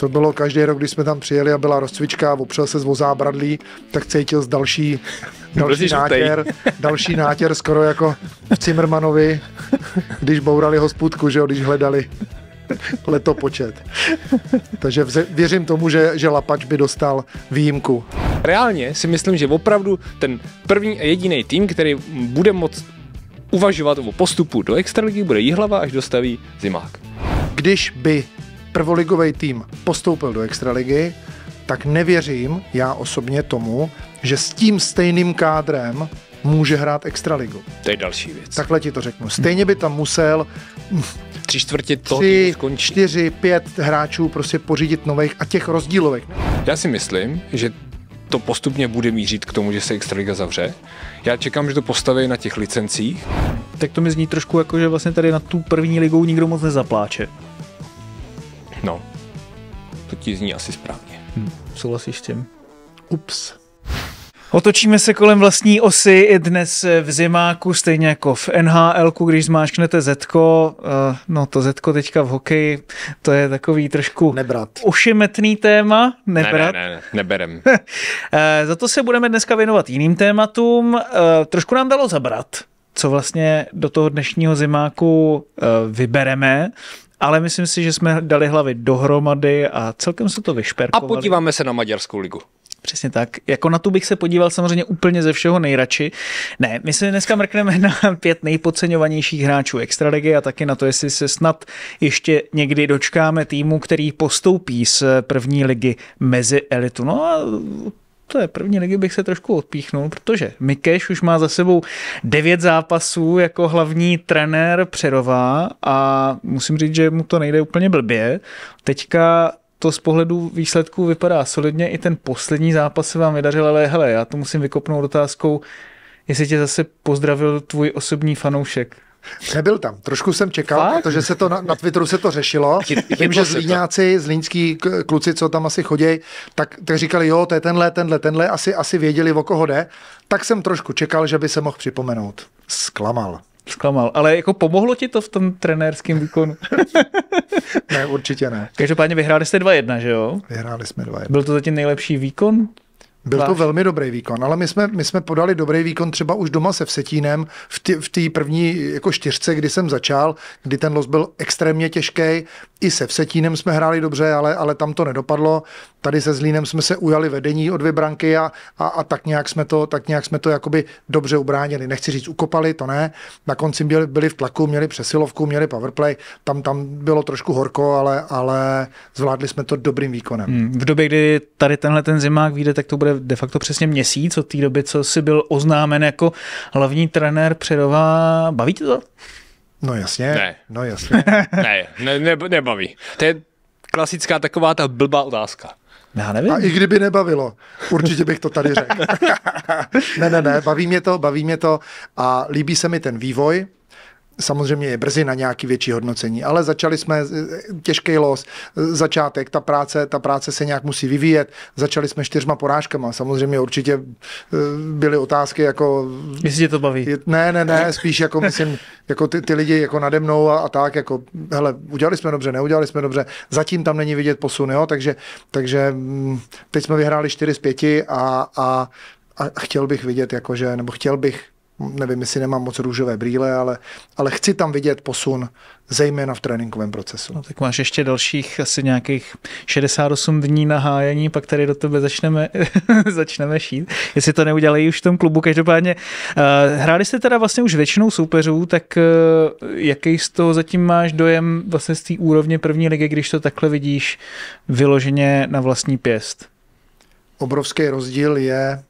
To bylo každý rok, když jsme tam přijeli a byla rozcvička, opřel se z vozábradlí, tak cítil z další, další nátěr, další nátěr skoro jako v Cimrmanovi, když bourali hospodku, že jo, když hledali letopočet. Takže vze, věřím tomu, že, že Lapač by dostal výjimku. Reálně si myslím, že opravdu ten první a jediný tým, který bude moc uvažovat o postupu do extraligy, bude Jihlava, až dostaví Zimák. Když by prvoligový tým postoupil do extraligy, tak nevěřím já osobně tomu, že s tím stejným kádrem může hrát extraligu. To je další věc. Takhle ti to řeknu. Stejně by tam musel tři čtvrtě toho tři, čtyři, pět hráčů prostě pořídit nových a těch rozdílových. Já si myslím, že to postupně bude mířit k tomu, že se Extraliga zavře. Já čekám, že to postaví na těch licencích. Tak to mi zní trošku jako, že vlastně tady na tu první ligou nikdo moc nezapláče. No, to ti zní asi správně. Hmm. Souhlasíš s tím? Ups. Otočíme se kolem vlastní osy i dnes v zimáku, stejně jako v nhl když zmáčknete Zetko, eh, no to Zetko teďka v hokeji, to je takový trošku Nebrat. ošemetný téma. Nebrat. Ne, ne, ne, neberem. Eh, za to se budeme dneska věnovat jiným tématům. Eh, trošku nám dalo zabrat, co vlastně do toho dnešního zimáku vybereme ale myslím si, že jsme dali hlavy dohromady a celkem se to vyšperkovali. A podíváme se na Maďarskou ligu. Přesně tak. Jako na tu bych se podíval samozřejmě úplně ze všeho nejradši. Ne, my se dneska mrkneme na pět nejpodceňovanějších hráčů Extraligy a taky na to, jestli se snad ještě někdy dočkáme týmu, který postoupí z první ligy mezi elitu. No a té první ligy bych se trošku odpíchnul, protože Mikeš už má za sebou devět zápasů jako hlavní trenér Přerova a musím říct, že mu to nejde úplně blbě. Teďka to z pohledu výsledků vypadá solidně, i ten poslední zápas se vám vydařil, ale hele, já to musím vykopnout otázkou, jestli tě zase pozdravil tvůj osobní fanoušek. Nebyl tam. Trošku jsem čekal, Fakt? protože se to na, na Twitteru se to řešilo. Vím, že zlíňáci, zlínský kluci, co tam asi chodí, tak, tak říkali, jo, to je tenhle, tenhle, tenhle, asi, asi věděli, o koho jde. Tak jsem trošku čekal, že by se mohl připomenout. Sklamal. Sklamal. ale jako pomohlo ti to v tom trenérském výkonu? ne, určitě ne. Každopádně vyhráli jste 2-1, že jo? Vyhráli jsme 2-1. Byl to zatím nejlepší výkon byl to velmi dobrý výkon, ale my jsme, my jsme podali dobrý výkon třeba už doma se Vsetínem v té první jako čtyřce, kdy jsem začal, kdy ten los byl extrémně těžký. I se Vsetínem jsme hráli dobře, ale, ale tam to nedopadlo. Tady se Zlínem jsme se ujali vedení od dvě branky a, a, a tak, nějak jsme to, tak nějak jsme to jakoby dobře ubránili. Nechci říct ukopali, to ne. Na konci byli, byli v tlaku, měli přesilovku, měli powerplay. Tam, tam bylo trošku horko, ale, ale zvládli jsme to dobrým výkonem. Hmm, v době, kdy tady tenhle ten zimák vyjde, tak to bude bude de facto přesně měsíc od té doby, co si byl oznámen jako hlavní trenér Přerova. Baví tě to? No jasně. Ne. No jasně. ne, ne, ne, nebaví. To je klasická taková ta blbá otázka. Já nevím. A i kdyby nebavilo, určitě bych to tady řekl. ne, ne, ne, baví mě to, baví mě to a líbí se mi ten vývoj, Samozřejmě je brzy na nějaký větší hodnocení, ale začali jsme eh, těžký los, eh, začátek, ta práce, ta práce se nějak musí vyvíjet. Začali jsme čtyřma porážkama. Samozřejmě určitě eh, byly otázky jako... Jestli tě to baví. Ne, ne, ne, spíš jako myslím, jako ty, ty lidi jako nade mnou a, a, tak, jako hele, udělali jsme dobře, neudělali jsme dobře, zatím tam není vidět posun, jo, takže, takže mm, teď jsme vyhráli 4 z 5 a, a a chtěl bych vidět, jakože, nebo chtěl bych nevím, jestli nemám moc růžové brýle, ale, ale chci tam vidět posun, zejména v tréninkovém procesu. No, tak máš ještě dalších asi nějakých 68 dní na hájení, pak tady do tebe začneme, začneme šít, jestli to neudělají už v tom klubu. Každopádně eh, hráli jste teda vlastně už většinou soupeřů, tak eh, jaký z toho zatím máš dojem vlastně z té úrovně první ligy, když to takhle vidíš vyloženě na vlastní pěst? Obrovský rozdíl je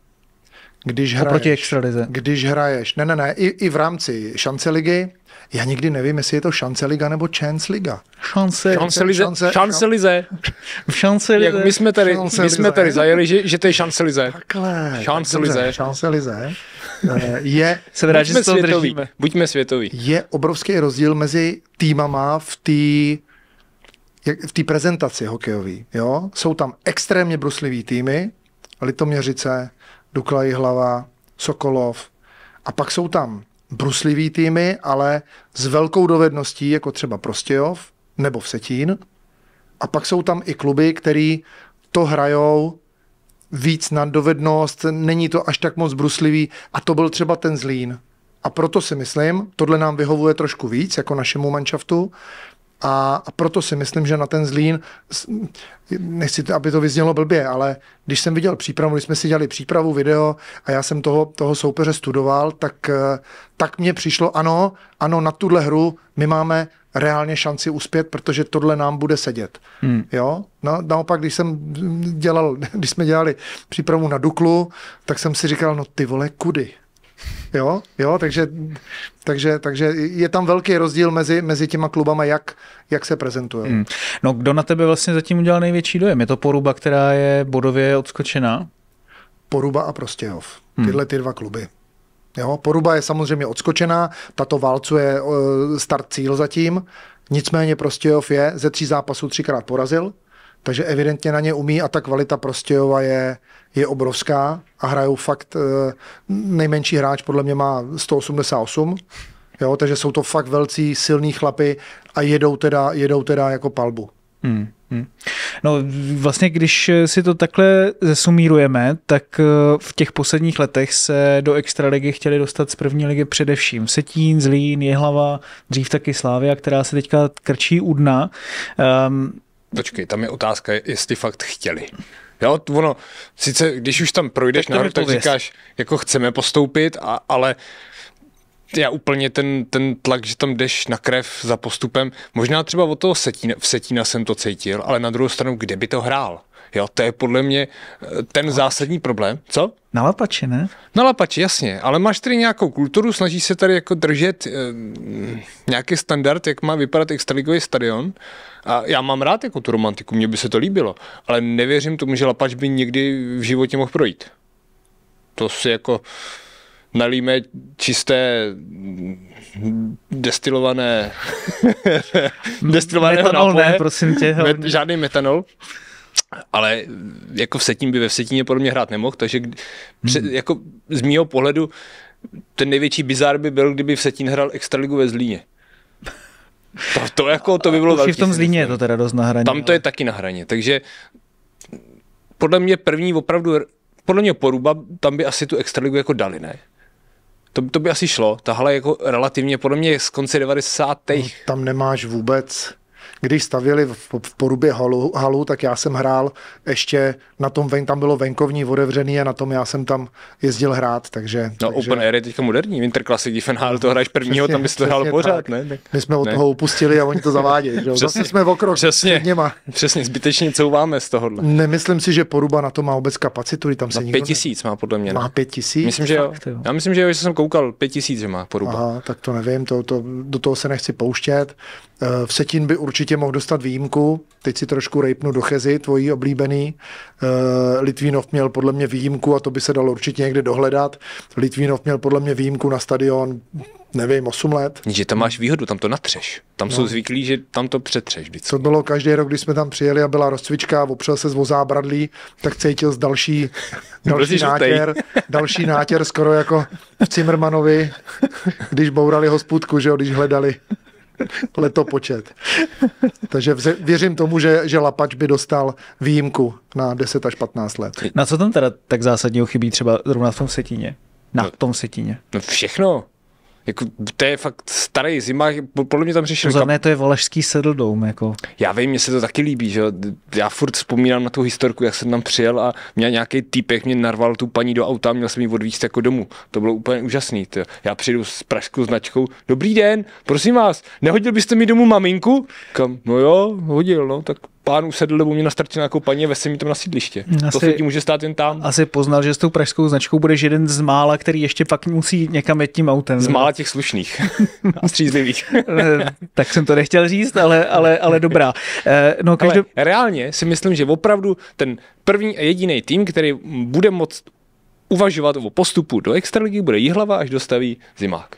když hraješ, extralize. Když hraješ, ne, ne, ne, i, i v rámci šance ligy, já nikdy nevím, jestli je to šance liga nebo chance liga. Šance. Šance lize. Šance, šance lize. Šance lize. Jak my jsme tady, šance my jsme tady zajeli, že, že to je šance lize. Takhle. Šance tak lize. Šance lize. Eh, je, Jsem rád, že světový. Držíme. Buďme světoví. Je obrovský rozdíl mezi týmama v té tý, v té prezentaci hokejový, Jo? Jsou tam extrémně bruslivý týmy, Litoměřice, Dukla Jihlava, Sokolov. A pak jsou tam bruslivý týmy, ale s velkou dovedností, jako třeba Prostějov nebo Vsetín. A pak jsou tam i kluby, který to hrajou víc na dovednost, není to až tak moc bruslivý a to byl třeba ten zlín. A proto si myslím, tohle nám vyhovuje trošku víc, jako našemu manšaftu, a, a proto si myslím, že na ten Zlín, nechci, aby to vyznělo blbě, ale když jsem viděl přípravu, když jsme si dělali přípravu video a já jsem toho, toho soupeře studoval, tak, eh, tak mně přišlo, ano, ano, na tuhle hru my máme reálně šanci uspět, protože tohle nám bude sedět. Hmm. Jo? No, naopak, když jsem dělal, když jsme dělali přípravu na Duklu, tak jsem si říkal, no ty vole, kudy? Jo, jo, takže, takže, takže je tam velký rozdíl mezi, mezi těma klubama, jak, jak se prezentuje. Mm. No kdo na tebe vlastně zatím udělal největší dojem? Je to Poruba, která je bodově odskočená? Poruba a Prostějov. Mm. Tyhle ty dva kluby. Jo, Poruba je samozřejmě odskočená, tato válcuje eh, start cíl zatím, nicméně Prostějov je ze tří zápasů třikrát porazil, takže evidentně na ně umí a ta kvalita Prostějova je, je obrovská a hrajou fakt, eh, nejmenší hráč podle mě má 188, jo, takže jsou to fakt velcí, silní chlapy a jedou teda, jedou teda jako palbu. Hmm, hmm. No vlastně, když eh, si to takhle zesumírujeme, tak eh, v těch posledních letech se do extraligy chtěli dostat z první ligy především Setín, Zlín, Jehlava, dřív taky Slávia, která se teďka krčí u dna. Um, Počkej, tam je otázka, jestli fakt chtěli. Jo, ono, sice když už tam projdeš tak nahoru, tak říkáš, jako chceme postoupit, a, ale já úplně ten, ten tlak, že tam jdeš na krev za postupem, možná třeba od toho setína, v Setína jsem to cítil, ale na druhou stranu, kde by to hrál? Jo, to je podle mě eh, ten zásadní problém. Co? Na Lapači, ne? Na Lapači, jasně. Ale máš tady nějakou kulturu, snaží se tady jako držet eh, nějaký standard, jak má vypadat extraligový stadion. A já mám rád jako tu romantiku, mně by se to líbilo. Ale nevěřím tomu, že Lapač by někdy v životě mohl projít. To si jako nalíme čisté mm, destilované destilované metanol, ne, prosím tě. Met, žádný metanol ale jako v setím by ve Setíně podle mě hrát nemohl, takže hmm. před, jako z mýho pohledu ten největší bizar by byl, kdyby v Setín hrál Extraligu ve Zlíně. To, to, jako, to by bylo velký. v tom Zlíně je to teda dost na hraně. Tam to ale... je taky na hraně, takže podle mě první opravdu, podle mě Poruba, tam by asi tu extraligu jako dali, ne? To, to by asi šlo, tahle jako relativně, podle mě z konce 90. No, tam nemáš vůbec když stavili v, v porubě halu, halu, tak já jsem hrál ještě na tom ven, tam bylo venkovní otevřený a na tom já jsem tam jezdil hrát, takže... No takže... Open Air je teďka moderní, Classic, Diefenhal, to hraješ prvního, přesně, tam bys to hrál pořád, tak. ne? Tak, My jsme od ne. toho upustili a oni to zavádějí, že? Přesně, Zase jsme o krok přesně, přesně, zbytečně couváme z tohohle. Nemyslím si, že poruba na to má vůbec kapacitu, tam se nikdo. pět tisíc ne... má podle mě. Ne? Má pět tisíc? Myslím, že jo. Já myslím, že jo, že jsem koukal, pět tisíc, že má poruba. Aha, tak to nevím, to, to, do toho se nechci pouštět. Eh, Vsetín by určitě mohl dostat výjimku, teď si trošku rejpnu do Chezy, tvojí oblíbený. Eh, Litvínov měl podle mě výjimku a to by se dalo určitě někde dohledat. Litvínov měl podle mě výjimku na stadion nevím, 8 let. Že tam máš výhodu, tam to natřeš. Tam no. jsou zvyklí, že tam to přetřeš vždycky. To bylo každý rok, když jsme tam přijeli a byla rozcvička, opřel se z vozábradlí, tak cítil z další, další nátěr, další nátěr skoro jako v Cimrmanovi, když bourali hospůdku, že jo, když hledali letopočet. Takže věřím tomu, že, že Lapač by dostal výjimku na 10 až 15 let. Na co tam teda tak zásadně chybí třeba zrovna v tom setíně? Na no, tom setíně. No všechno. Jako, to je fakt starý zima, podle mě tam No, za mě to je Valašský sedldoum, jako. Já vím, mně se to taky líbí, že já furt vzpomínám na tu historku, jak jsem tam přijel a mě nějaký týpek mě narval tu paní do auta a měl jsem ji odvíct jako domů. To bylo úplně úžasný. Tě. Já přijdu s pražskou značkou, dobrý den, prosím vás, nehodil byste mi domů maminku? Kam, no jo, hodil, no, tak pán usedl nebo mě nastrčil nějakou paní koupání vesel mi tam na sídliště. Asi, to se tím může stát jen tam. Asi poznal, že s tou pražskou značkou budeš jeden z mála, který ještě pak musí někam jet tím autem. Z mála těch slušných a střízlivých. Eh, tak jsem to nechtěl říct, ale, ale, ale dobrá. Eh, no, každou... ale reálně si myslím, že opravdu ten první a jediný tým, který bude moc uvažovat o postupu do extraligy, bude Jihlava, až dostaví Zimák.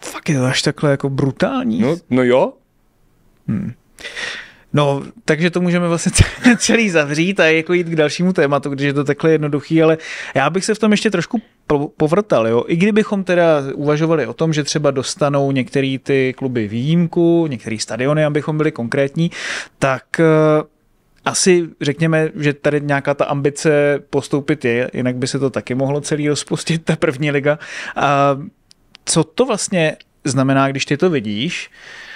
Fakt je to až takhle jako brutální. No, no jo. Hmm. No, takže to můžeme vlastně celý zavřít a jako jít k dalšímu tématu, když je to takhle jednoduchý, ale já bych se v tom ještě trošku povrtal, jo. I kdybychom teda uvažovali o tom, že třeba dostanou některé ty kluby výjimku, některé stadiony, abychom byli konkrétní, tak eh, asi řekněme, že tady nějaká ta ambice postoupit je, jinak by se to taky mohlo celý rozpustit, ta první liga. A co to vlastně znamená, když ty to vidíš? Uh,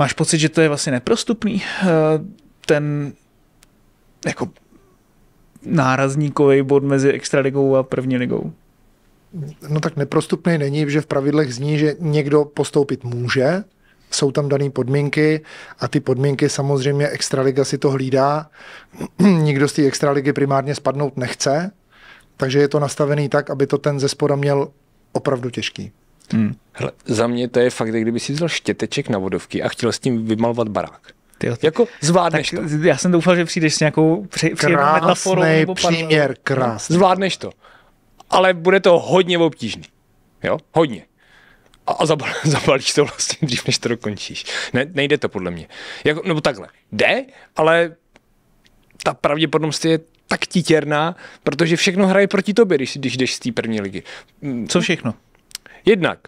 Máš pocit, že to je vlastně neprostupný? Eh, ten jako nárazníkový bod mezi extraligou a první ligou? No tak neprostupný není, že v pravidlech zní, že někdo postoupit může, jsou tam dané podmínky a ty podmínky samozřejmě Extraliga si to hlídá. Nikdo z té Extraligy primárně spadnout nechce, takže je to nastavený tak, aby to ten ze spoda měl opravdu těžký. Hmm. Hele, za mě to je fakt, kdyby si vzal štěteček na vodovky a chtěl s tím vymalovat barák. jo, ty. Jako zvládneš tak to. Já jsem doufal, že přijdeš s nějakou při, příjemnou metaforou. Nebo příměr, no. krásný. Zvládneš to. Ale bude to hodně obtížný. Jo? Hodně. A, a zabal, zabalíš to vlastně dřív, než to dokončíš. Ne, nejde to podle mě. Jako, nebo takhle. Jde, ale ta pravděpodobnost je tak titěrná, protože všechno hraje proti tobě, když, když jdeš z té první ligy. Co všechno? Jednak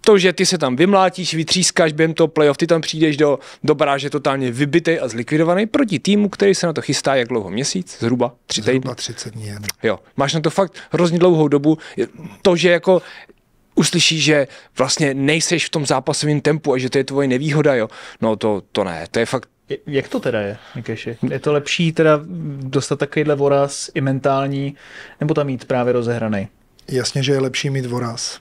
to, že ty se tam vymlátíš, vytřískáš během toho playoff, ty tam přijdeš do, do bráže totálně vybitej a zlikvidovaný proti týmu, který se na to chystá jak dlouho? Měsíc? Zhruba? Tři týdny? Zhruba 30 dní. Jo, máš na to fakt hrozně dlouhou dobu. To, že jako uslyšíš, že vlastně nejseš v tom zápasovém tempu a že to je tvoje nevýhoda, jo. No to, to ne, to je fakt jak to teda je, Mikeši? Je to lepší teda dostat takovýhle voraz i mentální, nebo tam mít právě rozehraný? Jasně, že je lepší mít voraz.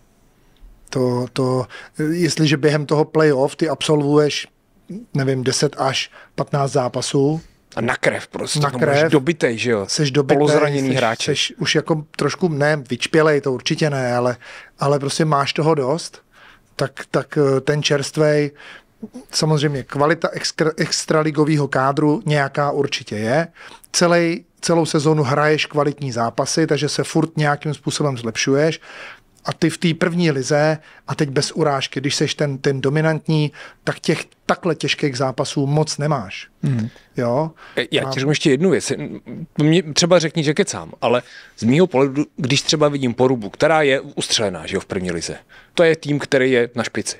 To, to, jestliže během toho playoff ty absolvuješ, nevím, 10 až 15 zápasů, a na krev prostě. Na krev. Jsi dobitej, že jo? Jsi dobitej. Polozraněný hráč. Jsi už jako trošku, ne, vyčpělej, to určitě ne, ale, ale prostě máš toho dost, tak, tak eh, ten čerstvej, samozřejmě kvalita extra, extraligového kádru nějaká určitě je. Celý celou sezonu hraješ kvalitní zápasy, takže se furt nějakým způsobem zlepšuješ a ty v té první lize a teď bez urážky, když seš ten, ten dominantní, tak těch takhle těžkých zápasů moc nemáš. Mm. Jo? E, já a... ti řeknu ještě jednu věc. Mě třeba řekni, že kecám, ale z mýho pohledu, když třeba vidím porubu, která je ustřelená že jo, v první lize, to je tým, který je na špici.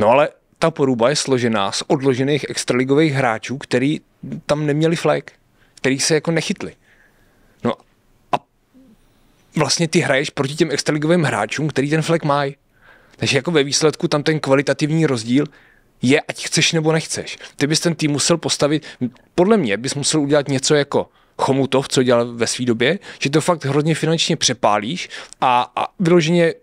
No ale ta poruba je složená z odložených extraligových hráčů, který tam neměli flag který se jako nechytli. No a vlastně ty hraješ proti těm extraligovým hráčům, který ten flag mají. Takže jako ve výsledku tam ten kvalitativní rozdíl je, ať chceš nebo nechceš. Ty bys ten tým musel postavit, podle mě bys musel udělat něco jako Chomutov, co dělal ve své době, že to fakt hrozně finančně přepálíš a, a vyloženě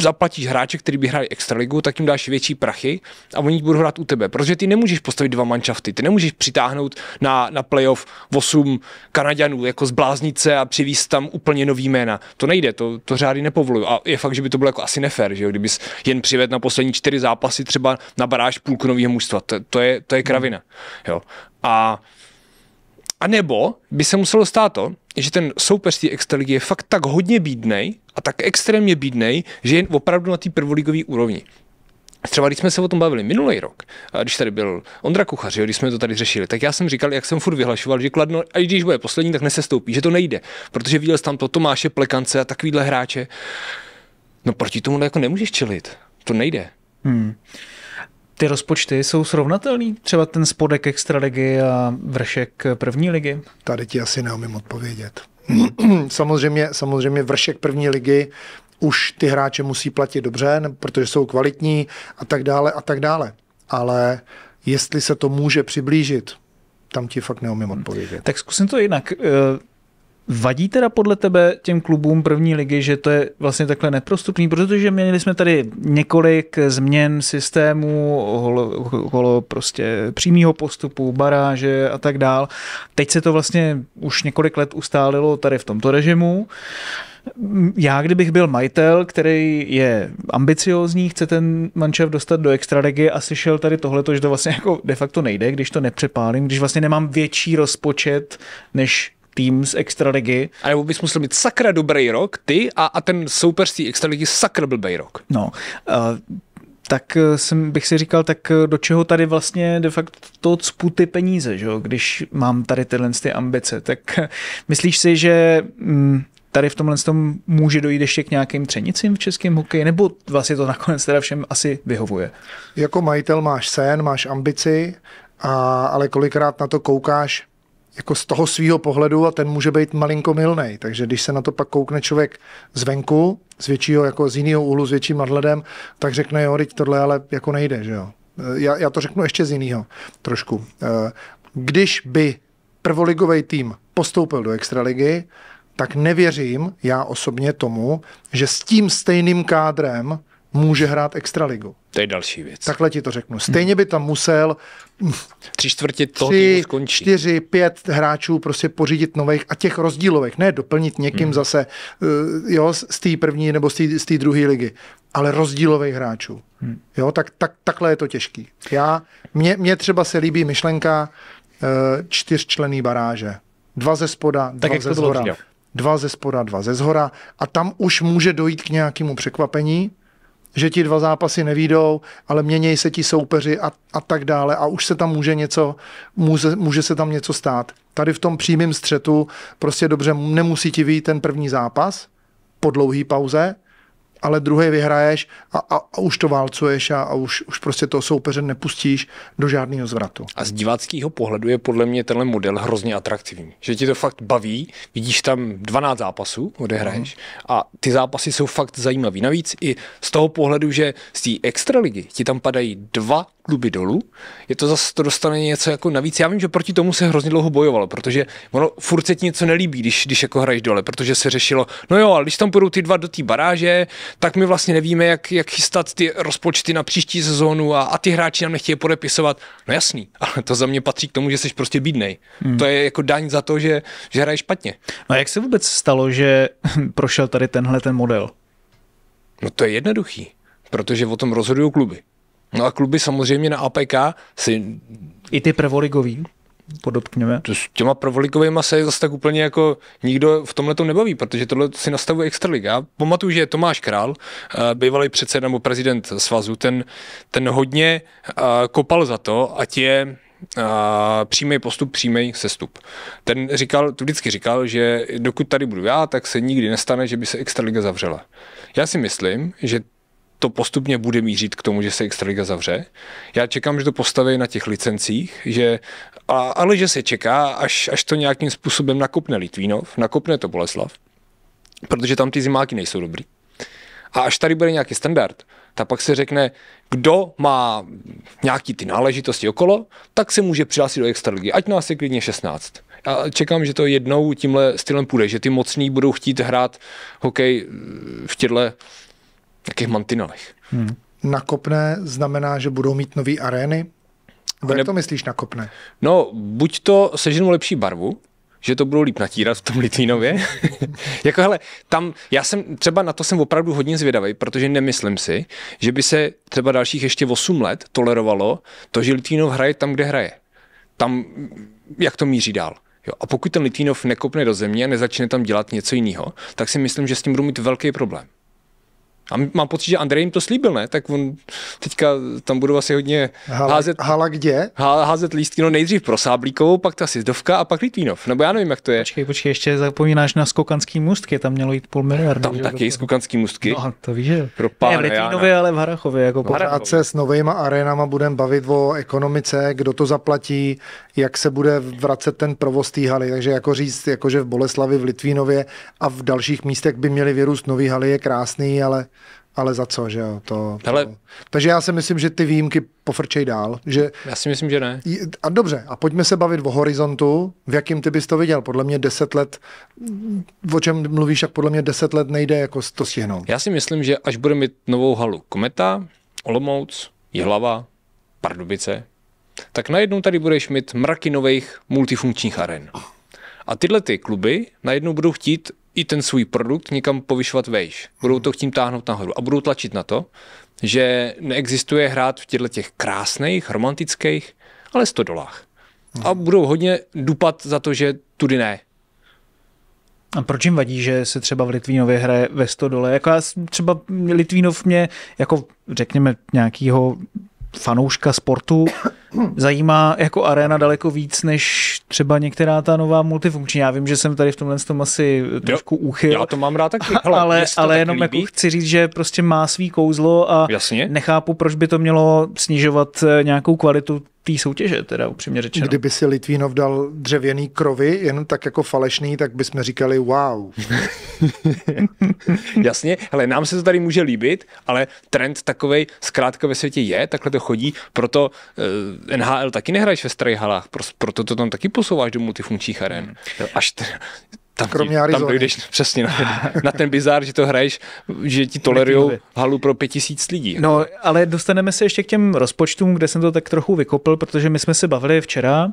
zaplatíš hráče, který by hráli extraligu, tak jim dáš větší prachy a oni budou hrát u tebe. Protože ty nemůžeš postavit dva manšafty, ty nemůžeš přitáhnout na, na playoff 8 Kanaďanů jako z bláznice a přivíst tam úplně nový jména. To nejde, to, to řády nepovolují. A je fakt, že by to bylo jako asi nefér, že jo? kdybys jen přivedl na poslední čtyři zápasy třeba na baráž půlku nového mužstva. To, to, je, to je kravina. Jo. A a nebo by se muselo stát to, že ten soupeř té extraligy je fakt tak hodně bídnej a tak extrémně bídnej, že je opravdu na té prvoligové úrovni. Třeba když jsme se o tom bavili minulý rok, když tady byl Ondra Kuchař, jo, když jsme to tady řešili, tak já jsem říkal, jak jsem furt vyhlašoval, že Kladno, a když bude poslední, tak nesestoupí, že to nejde, protože viděl jsi tam to Tomáše Plekance a takovýhle hráče. No proti tomu jako nemůžeš čelit, to nejde. Hmm ty rozpočty jsou srovnatelný? Třeba ten spodek extraligy a vršek první ligy? Tady ti asi neumím odpovědět. samozřejmě, samozřejmě vršek první ligy už ty hráče musí platit dobře, protože jsou kvalitní a tak dále a tak dále. Ale jestli se to může přiblížit, tam ti fakt neumím hmm. odpovědět. Tak zkusím to jinak. Eh, Vadí teda podle tebe těm klubům první ligy, že to je vlastně takhle neprostupný, protože měli jsme tady několik změn systému okolo prostě přímého postupu, baráže a tak dál. Teď se to vlastně už několik let ustálilo tady v tomto režimu. Já, kdybych byl majitel, který je ambiciózní, chce ten Mančev dostat do extraligy a slyšel tady tohleto, že to vlastně jako de facto nejde, když to nepřepálím, když vlastně nemám větší rozpočet, než tým z Extraligy. A nebo bys musel mít sakra dobrý rok, ty a, a ten soupeř z té Extraligy sakra blbý rok. No, uh, tak e, jsem, bych si říkal, tak e, do čeho tady vlastně de facto cpu ty peníze, že? když mám tady tyhle ty ambice. Tak e, myslíš si, že mm, tady v tomhle tom může dojít ještě k nějakým třenicím v českém hokeji, nebo vlastně to nakonec teda všem asi vyhovuje? Jako majitel máš sen, máš ambici, a, ale kolikrát na to koukáš jako z toho svého pohledu a ten může být malinko milný, Takže když se na to pak koukne člověk zvenku, z většího, jako z jiného úhlu, s větším nadhledem, tak řekne, jo, teď tohle ale jako nejde, že jo. Já, já to řeknu ještě z jiného trošku. Eh, když by prvoligový tým postoupil do extraligy, tak nevěřím já osobně tomu, že s tím stejným kádrem může hrát extraligu. To je další věc. Takhle ti to řeknu. Stejně by tam musel tři čtvrtě toho tři, skončí. čtyři, pět hráčů prostě pořídit nových a těch rozdílových, ne doplnit někým hmm. zase eh, jo, z té první nebo z té druhé ligy, ale rozdílových hráčů. Hmm. Jo, tak, tak, takhle je to těžký. Já, mně, mně třeba se líbí myšlenka eh, čtyřčlený baráže. Dva ze spoda, dva tak ze zhora. Dva ze spoda, dva ze zhora a tam už může dojít k nějakému překvapení, že ti dva zápasy nevídou, ale měnějí se ti soupeři a, a tak dále a už se tam může něco, může, může se tam něco stát. Tady v tom přímém střetu prostě dobře nemusí ti vyjít ten první zápas po dlouhý pauze, ale druhý vyhraješ a, a, a už to válcuješ a, a už, už prostě toho soupeře nepustíš do žádného zvratu. A z diváckého pohledu je podle mě tenhle model hrozně atraktivní. Že ti to fakt baví, vidíš tam 12 zápasů, odehraješ mm. a ty zápasy jsou fakt zajímavý. Navíc i z toho pohledu, že z té extraligy ti tam padají dva kluby dolů. Je to zase to dostane něco jako navíc. Já vím, že proti tomu se hrozně dlouho bojovalo, protože ono furt se ti něco nelíbí, když, když jako hraješ dole, protože se řešilo, no jo, ale když tam půjdou ty dva do té baráže, tak my vlastně nevíme, jak, jak chystat ty rozpočty na příští sezónu a, a ty hráči nám nechtějí podepisovat. No jasný, ale to za mě patří k tomu, že jsi prostě bídnej. Hmm. To je jako daň za to, že, že hraješ špatně. No a jak se vůbec stalo, že prošel tady tenhle ten model? No to je jednoduchý, protože o tom rozhodují kluby. No a kluby samozřejmě na APK si... I ty prvoligový? podotkněme. S těma prvoligovými se zase tak úplně jako nikdo v tomhle nebaví, protože tohle si nastavuje extraliga. Pamatuju, že Tomáš Král, eh, bývalý předseda nebo prezident svazu, ten, ten hodně eh, kopal za to, ať je eh, přímý postup, přímý sestup. Ten říkal, tu vždycky říkal, že dokud tady budu já, tak se nikdy nestane, že by se Extraliga zavřela. Já si myslím, že to postupně bude mířit k tomu, že se Extraliga zavře. Já čekám, že to postaví na těch licencích, že, a, ale že se čeká, až, až to nějakým způsobem nakopne Litvínov, nakopne to Boleslav, protože tam ty zimáky nejsou dobrý. A až tady bude nějaký standard, tak pak se řekne, kdo má nějaký ty náležitosti okolo, tak se může přihlásit do extraligy, ať nás je klidně 16. A čekám, že to jednou tímhle stylem půjde, že ty mocní budou chtít hrát hokej v těchto Jakých mantinelech. Hmm. Nakopné znamená, že budou mít nové arény? Kdo ne... to myslíš nakopné? No, buď to seženou lepší barvu, že to budou líp natírat v tom Litvínově. jako hele, tam, já jsem třeba na to jsem opravdu hodně zvědavý, protože nemyslím si, že by se třeba dalších ještě 8 let tolerovalo to, že Litvínov hraje tam, kde hraje. Tam, jak to míří dál. Jo, a pokud ten Litvínov nekopne do země a nezačne tam dělat něco jiného, tak si myslím, že s tím budou mít velký problém. A mám pocit, že Andrej jim to slíbil, ne? Tak on teďka tam budou asi hodně hala, házet... Hala kde? Há, házet lístky, no nejdřív pro Sáblíkovou, pak ta Sizdovka a pak Litvínov. Nebo já nevím, jak to je. Počkej, počkej, ještě zapomínáš na skokanský můstky, tam mělo jít půl miliardy. Tam taky skokanský můstky. No, to víš, že? Pro pána, ne, v Litvínově, ale v Harachově. Jako no, Pořád se s novými arenama budeme bavit o ekonomice, kdo to zaplatí, jak se bude vracet ten provoz té haly. Takže jako říct, jako že v Boleslavi, v Litvínově a v dalších místech by měly vyrůst nové haly, je krásný, ale ale za co, že jo, to, Hele, to. Takže já si myslím, že ty výjimky pofrčej dál. Že... Já si myslím, že ne. A dobře, a pojďme se bavit o horizontu, v jakým ty bys to viděl. Podle mě 10 let, o čem mluvíš, tak podle mě 10 let nejde jako to stihnout. Já si myslím, že až bude mít novou halu Kometa, Olomouc, Jihlava, Pardubice, tak najednou tady budeš mít mraky nových multifunkčních aren. A tyhle ty kluby najednou budou chtít i ten svůj produkt někam povyšovat vejš. Budou to chtít táhnout nahoru a budou tlačit na to, že neexistuje hrát v těchto těch krásných, romantických, ale 100 dolách. A budou hodně dupat za to, že tudy ne. A proč jim vadí, že se třeba v Litvínově hraje ve 100 dole? Jako já třeba Litvínov mě, jako řekněme nějakého fanouška sportu, zajímá jako arena daleko víc, než třeba některá ta nová multifunkční. Já vím, že jsem tady v tomhle tom asi trošku uchyl. Já to mám rád taky. Hele, ale ale taky jenom jako líbí. jako chci říct, že prostě má svý kouzlo a Jasně. nechápu, proč by to mělo snižovat eh, nějakou kvalitu té soutěže, teda upřímně řečeno. Kdyby si Litvínov dal dřevěný krovy, jen tak jako falešný, tak bychom říkali wow. Jasně, ale nám se to tady může líbit, ale trend takovej zkrátka ve světě je, takhle to chodí, proto eh, NHL taky nehraješ ve starých halách, proto to tam taky posouváš do multifunkčních aren. Hmm. Až t- tam, Kromě Arizony. tam dojdeš přesně na ten, na ten bizár, že to hraješ, že ti tolerují halu pro pět tisíc lidí. No, ale dostaneme se ještě k těm rozpočtům, kde jsem to tak trochu vykopl, protože my jsme se bavili včera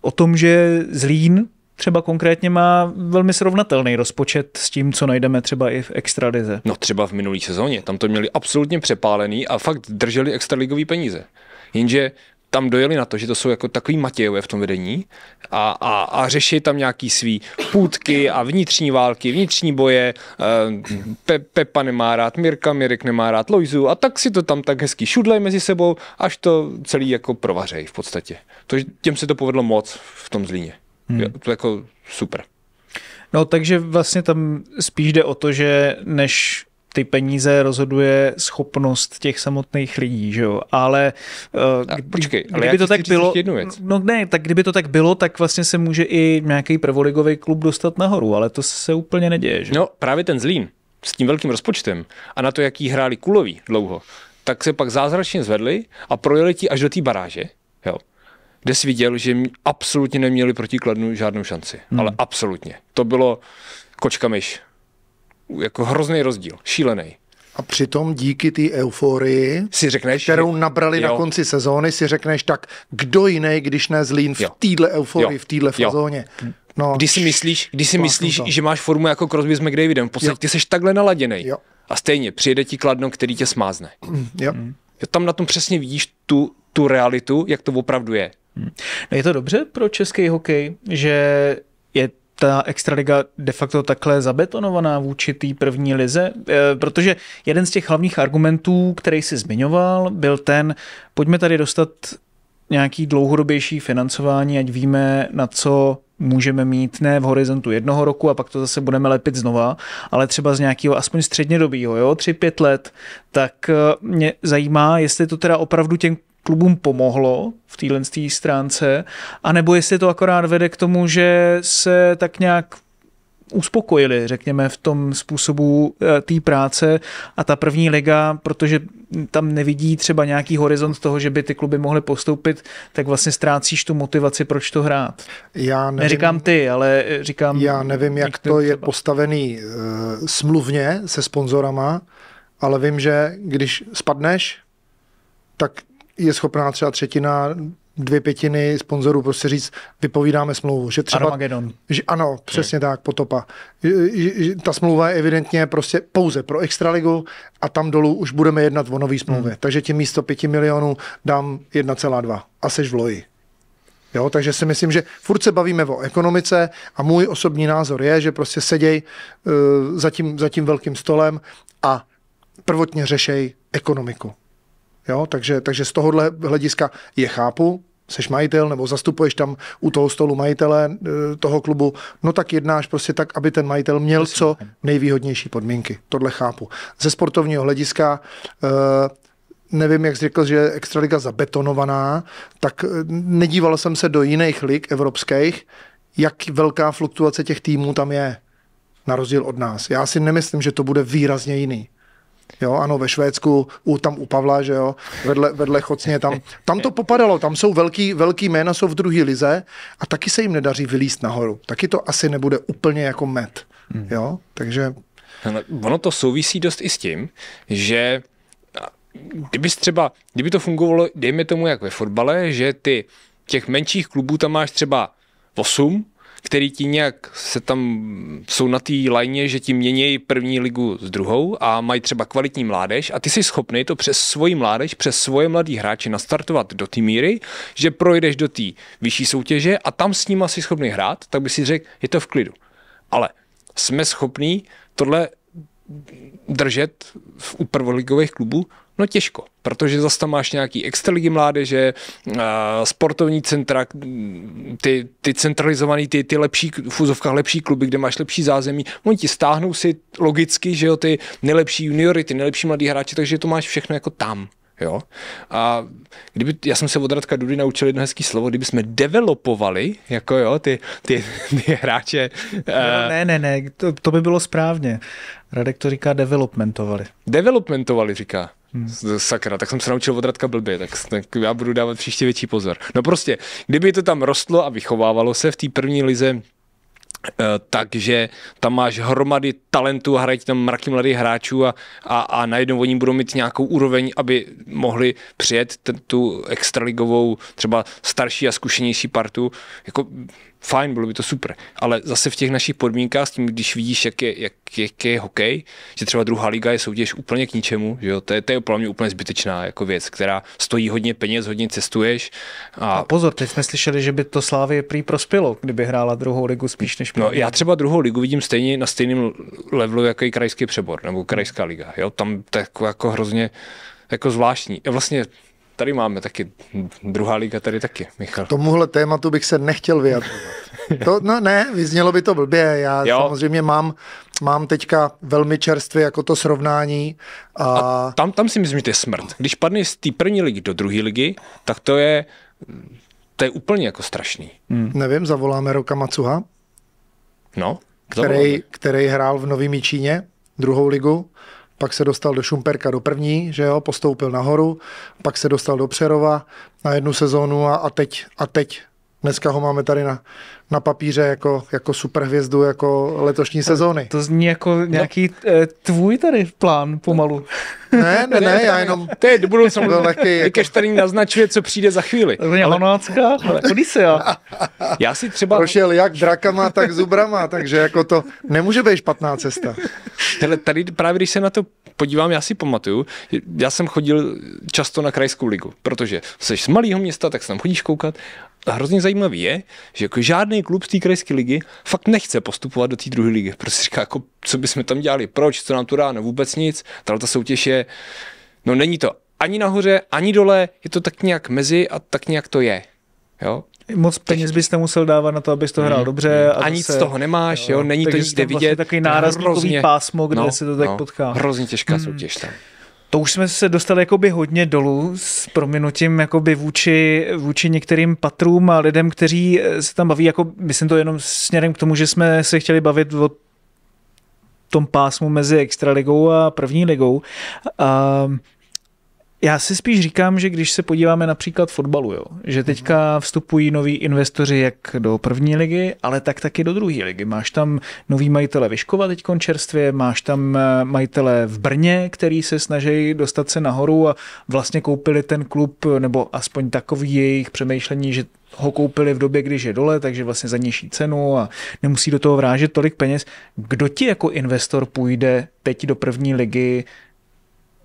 o tom, že Zlín třeba konkrétně má velmi srovnatelný rozpočet s tím, co najdeme třeba i v extralize. No třeba v minulý sezóně, tam to měli absolutně přepálený a fakt drželi extraligový peníze. Jenže tam dojeli na to, že to jsou jako takový Matějové v tom vedení a, a, a řeší tam nějaký svý půdky a vnitřní války, vnitřní boje, eh, Pe, Pepa nemá rád, Mirka, Mirek nemá rád Lojzu a tak si to tam tak hezky šudlej mezi sebou, až to celý jako provařej v podstatě. To, těm se to povedlo moc v tom zlíně. Hmm. To jako super. No takže vlastně tam spíš jde o to, že než ty peníze rozhoduje schopnost těch samotných lidí, že jo. Ale uh, kdy, počkej, ale kdyby to tak bylo, jednu věc. no ne, tak kdyby to tak bylo, tak vlastně se může i nějaký prvoligový klub dostat nahoru, ale to se úplně neděje, že? No právě ten Zlín s tím velkým rozpočtem a na to, jaký hráli kulový dlouho, tak se pak zázračně zvedli a projeli ti až do té baráže, jo kde si viděl, že absolutně neměli proti Kladnu žádnou šanci. Hmm. Ale absolutně. To bylo kočka myš jako hrozný rozdíl, šílený. A přitom díky té euforii, si řekneš, kterou nabrali jo. na konci sezóny, si řekneš tak, kdo jiný, když ne Zlín v téhle euforii, jo. v téhle fazóně. No, když si myslíš, když si myslíš že máš formu jako Crosby s McDavidem, v podstatě jo. ty takhle naladěný. A stejně přijede ti kladno, který tě smázne. Mm, jo. Mm. Tam na tom přesně vidíš tu, tu realitu, jak to opravdu je. Hmm. No je to dobře pro český hokej, že je ta extraliga de facto takhle zabetonovaná vůči té první lize? E, protože jeden z těch hlavních argumentů, který si zmiňoval, byl ten, pojďme tady dostat nějaký dlouhodobější financování, ať víme, na co můžeme mít ne v horizontu jednoho roku a pak to zase budeme lepit znova, ale třeba z nějakého aspoň střednědobího, jo, tři, pět let, tak e, mě zajímá, jestli to teda opravdu těm klubům pomohlo v téhle stránce, anebo jestli to akorát vede k tomu, že se tak nějak uspokojili, řekněme, v tom způsobu eh, té práce a ta první liga, protože tam nevidí třeba nějaký horizont toho, že by ty kluby mohly postoupit, tak vlastně ztrácíš tu motivaci, proč to hrát. Já nevím, Neříkám ty, ale eh, říkám... Já nevím, jak to je třeba. postavený uh, smluvně se sponzorama, ale vím, že když spadneš, tak je schopná třeba třetina dvě pětiny sponzorů prostě říct, vypovídáme smlouvu. Že třeba, Armagedon. Že, ano, přesně hmm. tak, potopa. ta smlouva je evidentně prostě pouze pro Extraligu a tam dolů už budeme jednat o nový smlouvě. Hmm. Takže tím místo 5 milionů dám 1,2 a seš v loji. Jo, takže si myslím, že furt se bavíme o ekonomice a můj osobní názor je, že prostě seděj uh, za, tím, za tím velkým stolem a prvotně řešej ekonomiku. Jo, takže, takže z tohohle hlediska je chápu, seš majitel nebo zastupuješ tam u toho stolu majitele eh, toho klubu, no tak jednáš prostě tak, aby ten majitel měl co nejvýhodnější podmínky. Tohle chápu. Ze sportovního hlediska eh, nevím, jak jsi řekl, že je extraliga zabetonovaná, tak eh, nedíval jsem se do jiných lig evropských, jak velká fluktuace těch týmů tam je, na rozdíl od nás. Já si nemyslím, že to bude výrazně jiný. Jo, ano, ve Švédsku, u, tam u Pavla, že jo, vedle, vedle Chocně, tam, tam to popadalo, tam jsou velký, velký jména, jsou v druhé lize a taky se jim nedaří vylíst nahoru. Taky to asi nebude úplně jako met, hmm. jo, takže... Ono to souvisí dost i s tím, že kdyby třeba, kdyby to fungovalo, dejme tomu jak ve fotbale, že ty těch menších klubů tam máš třeba 8, který ti nějak se tam jsou na té lajně, že ti mění první ligu s druhou a mají třeba kvalitní mládež a ty jsi schopný to přes svoji mládež, přes svoje mladý hráče nastartovat do té míry, že projdeš do té vyšší soutěže a tam s nima jsi schopný hrát, tak by si řekl, je to v klidu. Ale jsme schopní tohle držet u prvoligových klubů, No těžko, protože zase tam máš nějaký extraligy mládeže, eh, sportovní centra, ty, ty centralizované, ty, ty lepší, v fuzovkách lepší kluby, kde máš lepší zázemí, oni ti stáhnou si logicky, že jo, ty nejlepší juniory, ty nejlepší mladí hráči, takže to máš všechno jako tam. Jo? A kdyby, já jsem se od Radka Dudy naučil jedno hezký slovo, kdyby jsme developovali, jako jo, ty, ty, ty hráče. Eh, no, uh, ne, ne, ne, to, to by bylo správně. Radek to říká developmentovali. Developmentovali říká. Hmm. Sakra, tak jsem se naučil od Radka blbě, tak, tak já budu dávat příště větší pozor. No prostě, kdyby to tam rostlo a vychovávalo se v té první lize, eh, takže tam máš hromady talentů a hrají tam mraky mladých hráčů a, a, a najednou oni budou mít nějakou úroveň, aby mohli přijet ten, tu extraligovou třeba starší a zkušenější partu. Jako fajn, bylo by to super. Ale zase v těch našich podmínkách, s tím, když vidíš, jak je, jak, jak je hokej, že třeba druhá liga je soutěž úplně k ničemu, že jo? To, je, to je pro mě úplně zbytečná jako věc, která stojí hodně peněz, hodně cestuješ. A, a pozor, teď jsme slyšeli, že by to Slávě prý prospělo, kdyby hrála druhou ligu spíš než no, první. No, já třeba druhou ligu vidím stejně na stejném levelu, jako i krajský přebor nebo krajská liga. Jo? Tam to je jako, jako hrozně jako zvláštní. Vlastně tady máme taky, druhá liga tady taky, Michal. K tomuhle tématu bych se nechtěl vyjadřovat. To, no ne, vyznělo by to blbě. Já jo. samozřejmě mám, mám teďka velmi čerstvě jako to srovnání. A... a tam, tam si myslím, že to je smrt. Když padne z té první ligy do druhé ligy, tak to je, to je úplně jako strašný. Hmm. Nevím, zavoláme Roka Macuha? No, který, který hrál v Novým Číně, druhou ligu pak se dostal do Šumperka do první, že jo, postoupil nahoru, pak se dostal do Přerova na jednu sezónu a, a teď, a teď Dneska ho máme tady na, na papíře jako, jako superhvězdu jako letošní sezóny. To zní jako nějaký no. Eh, tvůj tady plán pomalu. Ne, ne, ne, já jenom... To je do budoucna. Vykeš jako- tady naznačuje, co přijde za chvíli. To je Lonácká, chodí se já. Já si třeba... Prošel jak drakama, tak zubrama, takže jako to nemůže být špatná cesta. Tady, tady právě, když se na to podívám, já si pamatuju, já jsem chodil často na krajskou ligu, protože jsi z malého města, tak se tam chodíš koukat hrozně zajímavé je, že jako žádný klub z té krajské ligy fakt nechce postupovat do té druhé ligy. Prostě říká, jako, co bychom tam dělali, proč, co nám to dá, no vůbec nic. Tato ta soutěž je, no není to ani nahoře, ani dole, je to tak nějak mezi a tak nějak to je. Jo? Moc peněz byste musel dávat na to, abys to mhm. hrál dobře. Hmm. a nic se, z toho nemáš, jo, jo není to nikde vlastně vidět. Vlastně takový nárazníkový hrozně, pásmo, kde no, se to tak no, potká. Hrozně těžká hmm. soutěž tam to už jsme se dostali jakoby hodně dolů s prominutím jakoby vůči, vůči některým patrům a lidem, kteří eh, se tam baví, jako myslím to jenom směrem k tomu, že jsme se chtěli bavit o tom pásmu mezi extraligou a první ligou. A já si spíš říkám, že když se podíváme například fotbalu, jo, že mhm. teďka vstupují noví investoři jak do první ligy, ale tak taky do druhé ligy. Máš tam nový majitele Vyškova teď čerstvě, máš tam eh, majitele v Brně, který se snaží dostat se nahoru a vlastně koupili ten klub, nebo aspoň takový jejich přemýšlení, že ho koupili v době, když je dole, takže vlastně za nižší cenu a nemusí do toho vrážet tolik peněz. Kdo ti jako investor půjde teď do první ligy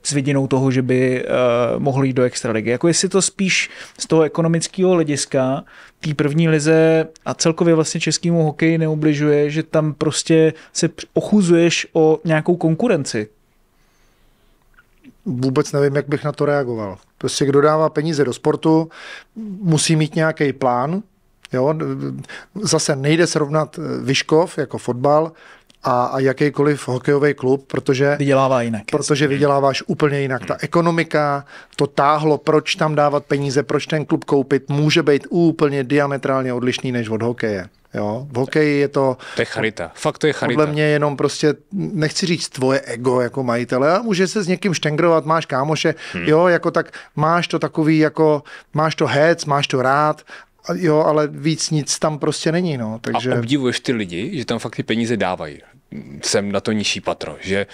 s vidinou toho, že by uh, mohl jít do extraligy. Jako jestli to spíš z toho ekonomického hlediska té první lize a celkově vlastně českému hokeji neubližuje, že tam prostě se ochuzuješ o nějakou konkurenci. Vůbec nevím, jak bych na to reagoval. Prostě kdo dává peníze do sportu, musí mít nějaký plán, Jo, zase nejde srovnat eh, Vyškov jako fotbal a, a jakýkoliv hokejový klub, protože vydělává jinak. Protože vyděláváš úplně jinak. Ta hmm. ekonomika to táhlo, proč tam dávat peníze, proč ten klub koupit, může být úplně diametrálně odlišný než od hokeje. Jo, v hokeji je to... To je charita, fakt to je charita. Podle mě jenom prostě, nechci říct tvoje ego jako majitele, ale může se s někým štengrovat, máš kámoše, hmm. jo, jako tak máš to takový jako, máš to hec, máš to rád, jo, ale víc nic tam prostě není, no, takže... A obdivuješ ty lidi, že tam fakt ty peníze dávají, jsem na to nižší patro, že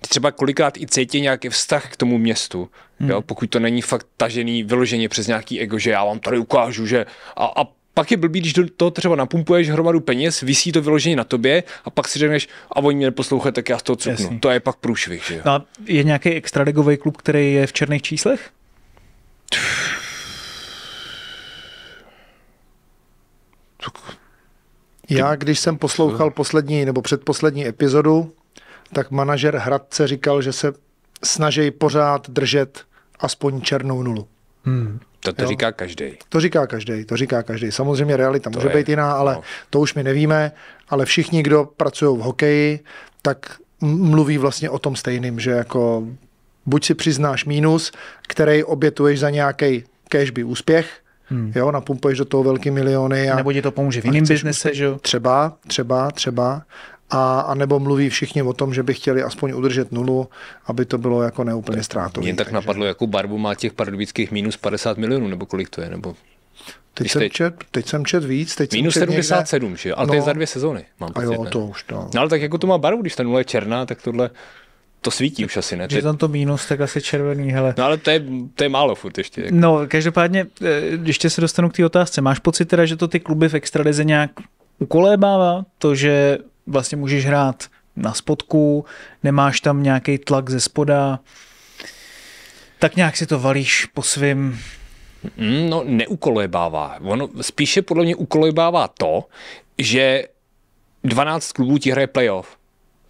třeba kolikrát i cítí nějaký vztah k tomu městu, hmm. jo, pokud to není fakt tažený vyloženě přes nějaký ego, že já vám tady ukážu, že a, a pak je blbý, když do toho třeba napumpuješ hromadu peněz, vysí to vyloženě na tobě a pak si řekneš, a oni mě neposlouchají, tak já z toho cuknu. Jasný. To je pak průšvih. Že jo? a je nějaký extraligový klub, který je v černých číslech? Tch. Já, když jsem poslouchal poslední nebo předposlední epizodu, tak manažer Hradce říkal, že se snaží pořád držet aspoň černou nulu. Hmm. To, to říká každý. To říká každý, to říká každý. Samozřejmě realita to může je, být jiná, ale no. to už my nevíme. Ale všichni, kdo pracují v hokeji, tak mluví vlastně o tom stejným, že jako buď si přiznáš mínus, který obětuješ za nějaký cashby úspěch, Hmm. Jo, napumpuješ do toho velký miliony. A, Nebo ti to pomůže v jiném biznese, že jo? Třeba, třeba, třeba. A, a nebo mluví všichni o tom, že by chtěli aspoň udržet nulu, aby to bylo jako neúplně ztrátové. Mně tak takže... napadlo, jakou barvu má těch pardubických minus 50 milionů, nebo kolik to je, nebo Teď jsem, teď... čet, teď jsem čet víc. Teď Minus jsem čet 77, někde... že? Ale no, to je no. za dvě sezony. Mám pocit, a jo, ne? to už to. No. ale tak jako to má barvu, když ta nula je černá, tak tohle to svítí už asi, ne? Že tam to mínus, tak asi červený, hele. No ale to je, to je málo furt ještě. Jako. No, každopádně, eh, ještě se dostanu k té otázce. Máš pocit teda, že to ty kluby v extralize nějak ukolébává to, že vlastně můžeš hrát na spodku, nemáš tam nějaký tlak ze spoda, tak nějak si to valíš po svým mm, No, neukolebává. Ono spíše podle mě ukolebává to, že 12 klubů ti hraje playoff.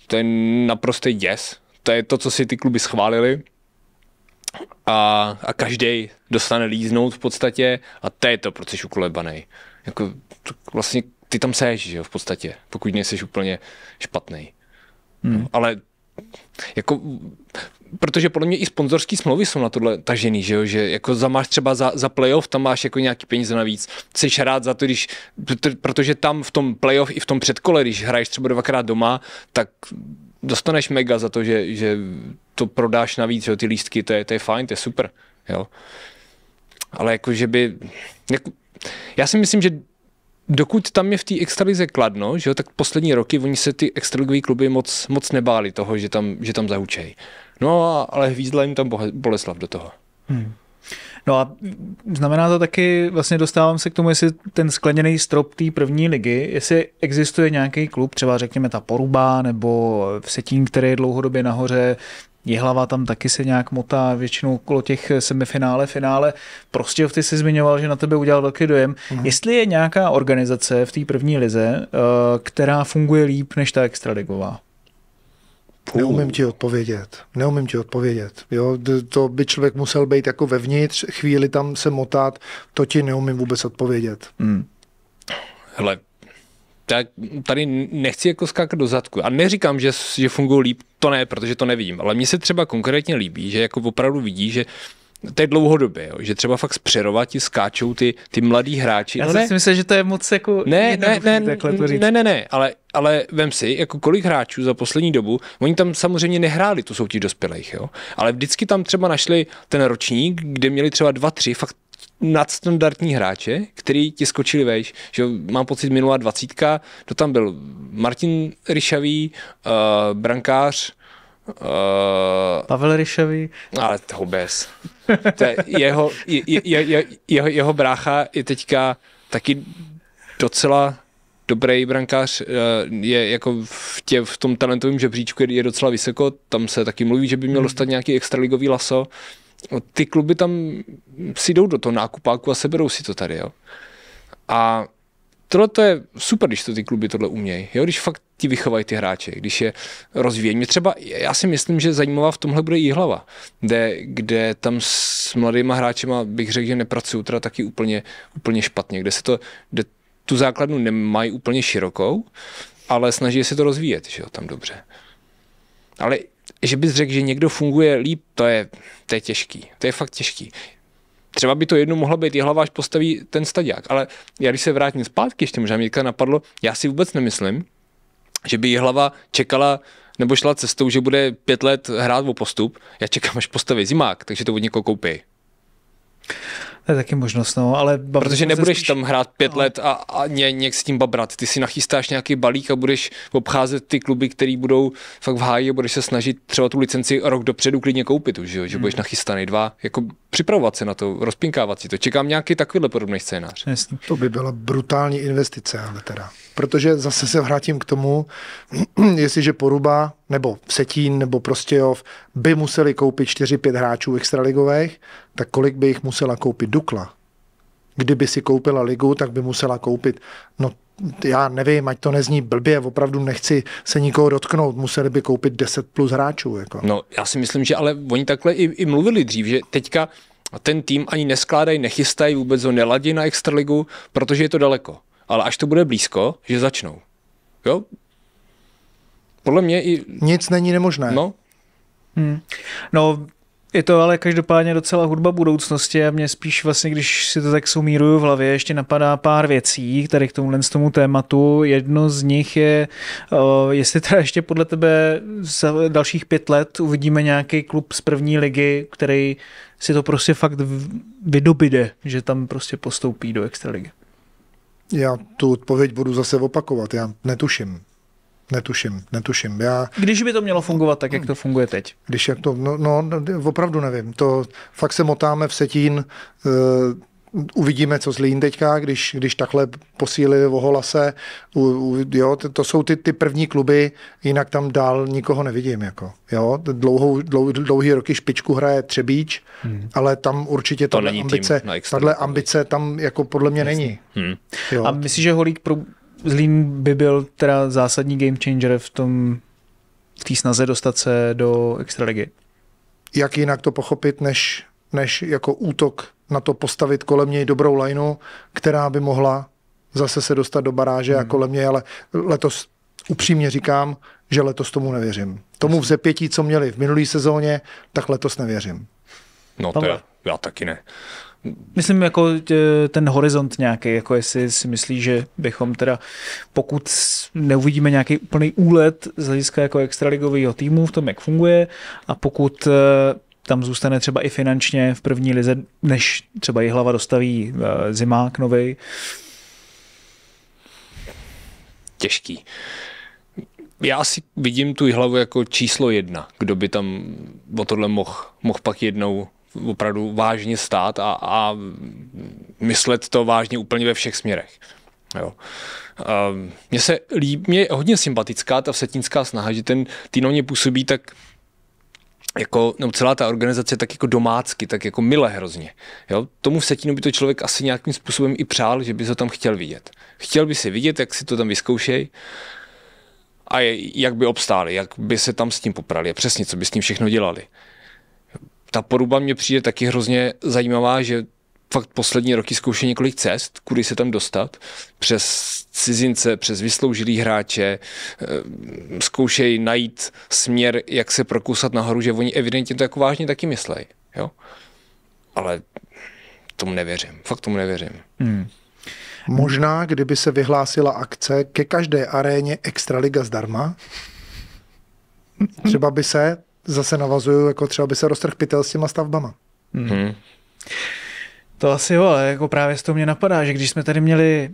To je naprostý děs to je to, co si ty kluby schválili a, a každý dostane líznout v podstatě a to je to, proč jsi ukolebaný. Jako, vlastně ty tam seš, že jo, v podstatě, pokud nejsi úplně špatný. Hmm. No, ale jako, protože podle mě i sponzorské smlouvy jsou na tohle tažený, že jo, že jako za máš třeba za, za playoff, tam máš jako nějaký peníze navíc, jsi rád za to, když, protože tam v tom playoff i v tom předkole, když hraješ třeba dvakrát doma, tak dostaneš mega za to, že, že to prodáš navíc, jo, ty lístky, to je, to je fajn, to je super, jo. Ale jako, že by, jako, já si myslím, že dokud tam je v té extralize kladno, že jo, tak poslední roky oni se ty extraligové kluby moc, moc nebáli toho, že tam, že tam zahučejí. No ale hvízdla jim tam Boleslav do toho. Hmm. No a znamená to taky, vlastně dostávám se k tomu, jestli ten skleněný strop té první ligy, jestli existuje nějaký klub, třeba řekněme ta Poruba nebo Setín, který je dlouhodobě nahoře, Jihlava tam taky se nějak motá většinou okolo těch semifinále, finále. Prostě ty jsi zmiňoval, že na tebe udělal velký dojem. Mm. Jestli je nějaká organizace v té první lize, eh, která funguje líp než ta extraligová? Půl. Neumím ti odpovědět. Neumím ti odpovědět. Jo, to by člověk musel být jako vevnitř, chvíli tam se motat, to ti neumím vůbec odpovědět. Hmm. Hele, tak tady nechci jako skákat do zadku. A neříkám, že, že fungují líp, to ne, protože to nevím. Ale mně se třeba konkrétně líbí, že jako opravdu vidí, že to je dlouhodobě, jo? že třeba fakt zpřerovat skáčou ty, ty mladí hráči. Já no si myslím, že to je moc jako ne, ne, ne, takhle to říct. Ne, ne, ne, ale, ale vem si, jako kolik hráčů za poslední dobu, oni tam samozřejmě nehráli tu soutěž dospělých, jo? ale vždycky tam třeba našli ten ročník, kde měli třeba dva, tři fakt nadstandardní hráče, který ti skočili vejš. Že mám pocit minulá dvacítka, to tam byl Martin Ryšavý, uh, brankář, Uh, Pavel Ryšový. No, ale to bez. To je jeho, je, je, je, jeho, jeho brácha je teďka taky docela dobrý brankář, eh, je jako v, tě, v tom talentovém žebříčku je docela vysoko, tam se taky mluví, že by měl hmm. dostat nějaký extraligový laso. No, ty kluby tam si jdou do toho nákupáku a seberou si to tady, jo. A tohle to je super, když to ty kluby tohle umějí, jo? když fakt ti vychovají ty hráče, když je rozvíjí. Mě třeba, já si myslím, že zajímavá v tomhle bude Jihlava, kde, kde tam s mladýma hráčema bych řekl, že nepracují teda taky úplně, úplně špatně, kde se to, kde tu základnu nemají úplně širokou, ale snaží se to rozvíjet, že jo, tam dobře. Ale že bys řekl, že někdo funguje líp, to je, to je těžký. To je fakt těžký. Třeba by to jednou mohlo být hlava, až postaví ten stadiák. Ale já když se vrátím zpátky, ještě možná mě napadlo, já si vůbec nemyslím, že by hlava čekala nebo šla cestou, že bude pět let hrát o postup. Já čekám, až postaví zimák, takže to od někoho koupí. To je taky možnost, no, ale... Protože nebudeš spíš... tam hrát pět no. let a, a ně, nějak s tím babrat. Ty si nachystáš nějaký balík a budeš obcházet ty kluby, které budou fakt v háji a budeš se snažit třeba tu licenci rok dopředu klidně koupit už, že, že hmm. budeš nachystaný dva, jako připravovat se na to, rozpinkávat si to. Čekám nějaký takovýhle podobný scénář. Jasný. To by byla brutální investice, ale teda. Protože zase se vrátím k tomu, jestliže poruba nebo Setín, nebo Prostějov by museli koupit 4-5 hráčů extraligových, tak kolik by jich musela koupit Dukla? Kdyby si koupila ligu, tak by musela koupit, no já nevím, ať to nezní blbě, opravdu nechci se nikoho dotknout, museli by koupit 10 plus hráčů. Jako. No já si myslím, že ale oni takhle i, i mluvili dřív, že teďka ten tým ani neskládají, nechystají, vůbec ho neladí na extraligu, protože je to daleko. Ale až to bude blízko, že začnou. Jo? podle mě i... Nic není nemožné. No. Hmm. No, je to ale každopádně docela hudba budoucnosti a mě spíš vlastně, když si to tak sumíruju v hlavě, ještě napadá pár věcí tady k tomu, z tomu tématu. Jedno z nich je, jestli teda ještě podle tebe za dalších pět let uvidíme nějaký klub z první ligy, který si to prostě fakt vydobide, že tam prostě postoupí do extraligy. Já tu odpověď budu zase opakovat, já netuším. Netuším, netuším. Já, když by to mělo fungovat tak, jak to hmm. funguje teď? Když jak to, no, no, no opravdu nevím. To fakt se motáme v setín, uh, uvidíme, co Zlín teďka, když, když takhle posílili oholase. U, u, jo, to, to jsou ty, ty první kluby, jinak tam dál nikoho nevidím. Jako, jo. Dlouhou, dlou, dlouhý roky špičku hraje Třebíč, hmm. ale tam určitě to ambice, ambice tam jako podle mě Jasný. není. Hmm. Jo. A myslíš, že Holík pro, Zlín by byl teda zásadní game changer v tom v té snaze dostat se do extraligy. Jak jinak to pochopit, než, než jako útok na to postavit kolem něj dobrou lineu, která by mohla zase se dostat do baráže hmm. a kolem něj, ale letos upřímně říkám, že letos tomu nevěřím. Tomu v zepětí, co měli v minulé sezóně, tak letos nevěřím. No to já, já taky ne. Myslím jako ten horizont nějaký, jako jestli si myslí, že bychom teda, pokud neuvidíme nějaký úplný úlet z hlediska jako extraligového týmu v tom, jak funguje a pokud eh, tam zůstane třeba i finančně v první lize, než třeba jejich hlava dostaví eh, zimák novej. Těžký. Já asi vidím tu hlavu jako číslo jedna, kdo by tam o tohle mohl moh pak jednou opravdu vážně stát a, a myslet to vážně úplně ve všech směrech. Jo. Ehm, mně se líbí mě je hodně sympatická ta vsetínská snaha, že ten tým mě působí tak jako, no celá ta organizace tak jako domácky, tak jako mile hrozně. Jo? Tomu Vsetínu by to člověk asi nějakým způsobem i přál, že by se tam chtěl vidět. Chtěl by si vidět, jak si to tam vyzkoušej a jak by obstáli, jak by se tam s tím poprali a přesně, co by s tím všechno dělali ta poruba mě přijde taky hrozně zajímavá, že fakt poslední roky zkoušel několik cest, kudy se tam dostat, přes cizince, přes vysloužilý hráče, eh, zkoušej najít směr, jak se prokousat nahoru, že oni evidentně to jako vážně taky myslej, jo. Ale tomu nevěřím, fakt tomu nevěřím. Hmm. Možná, kdyby se vyhlásila akce ke každé aréně Extraliga zdarma, třeba by se zase navazuju, jako třeba by se roztrh pytel s těma stavbama. Mm-hmm. To asi jo, ale jako právě z toho mě napadá, že když jsme tady měli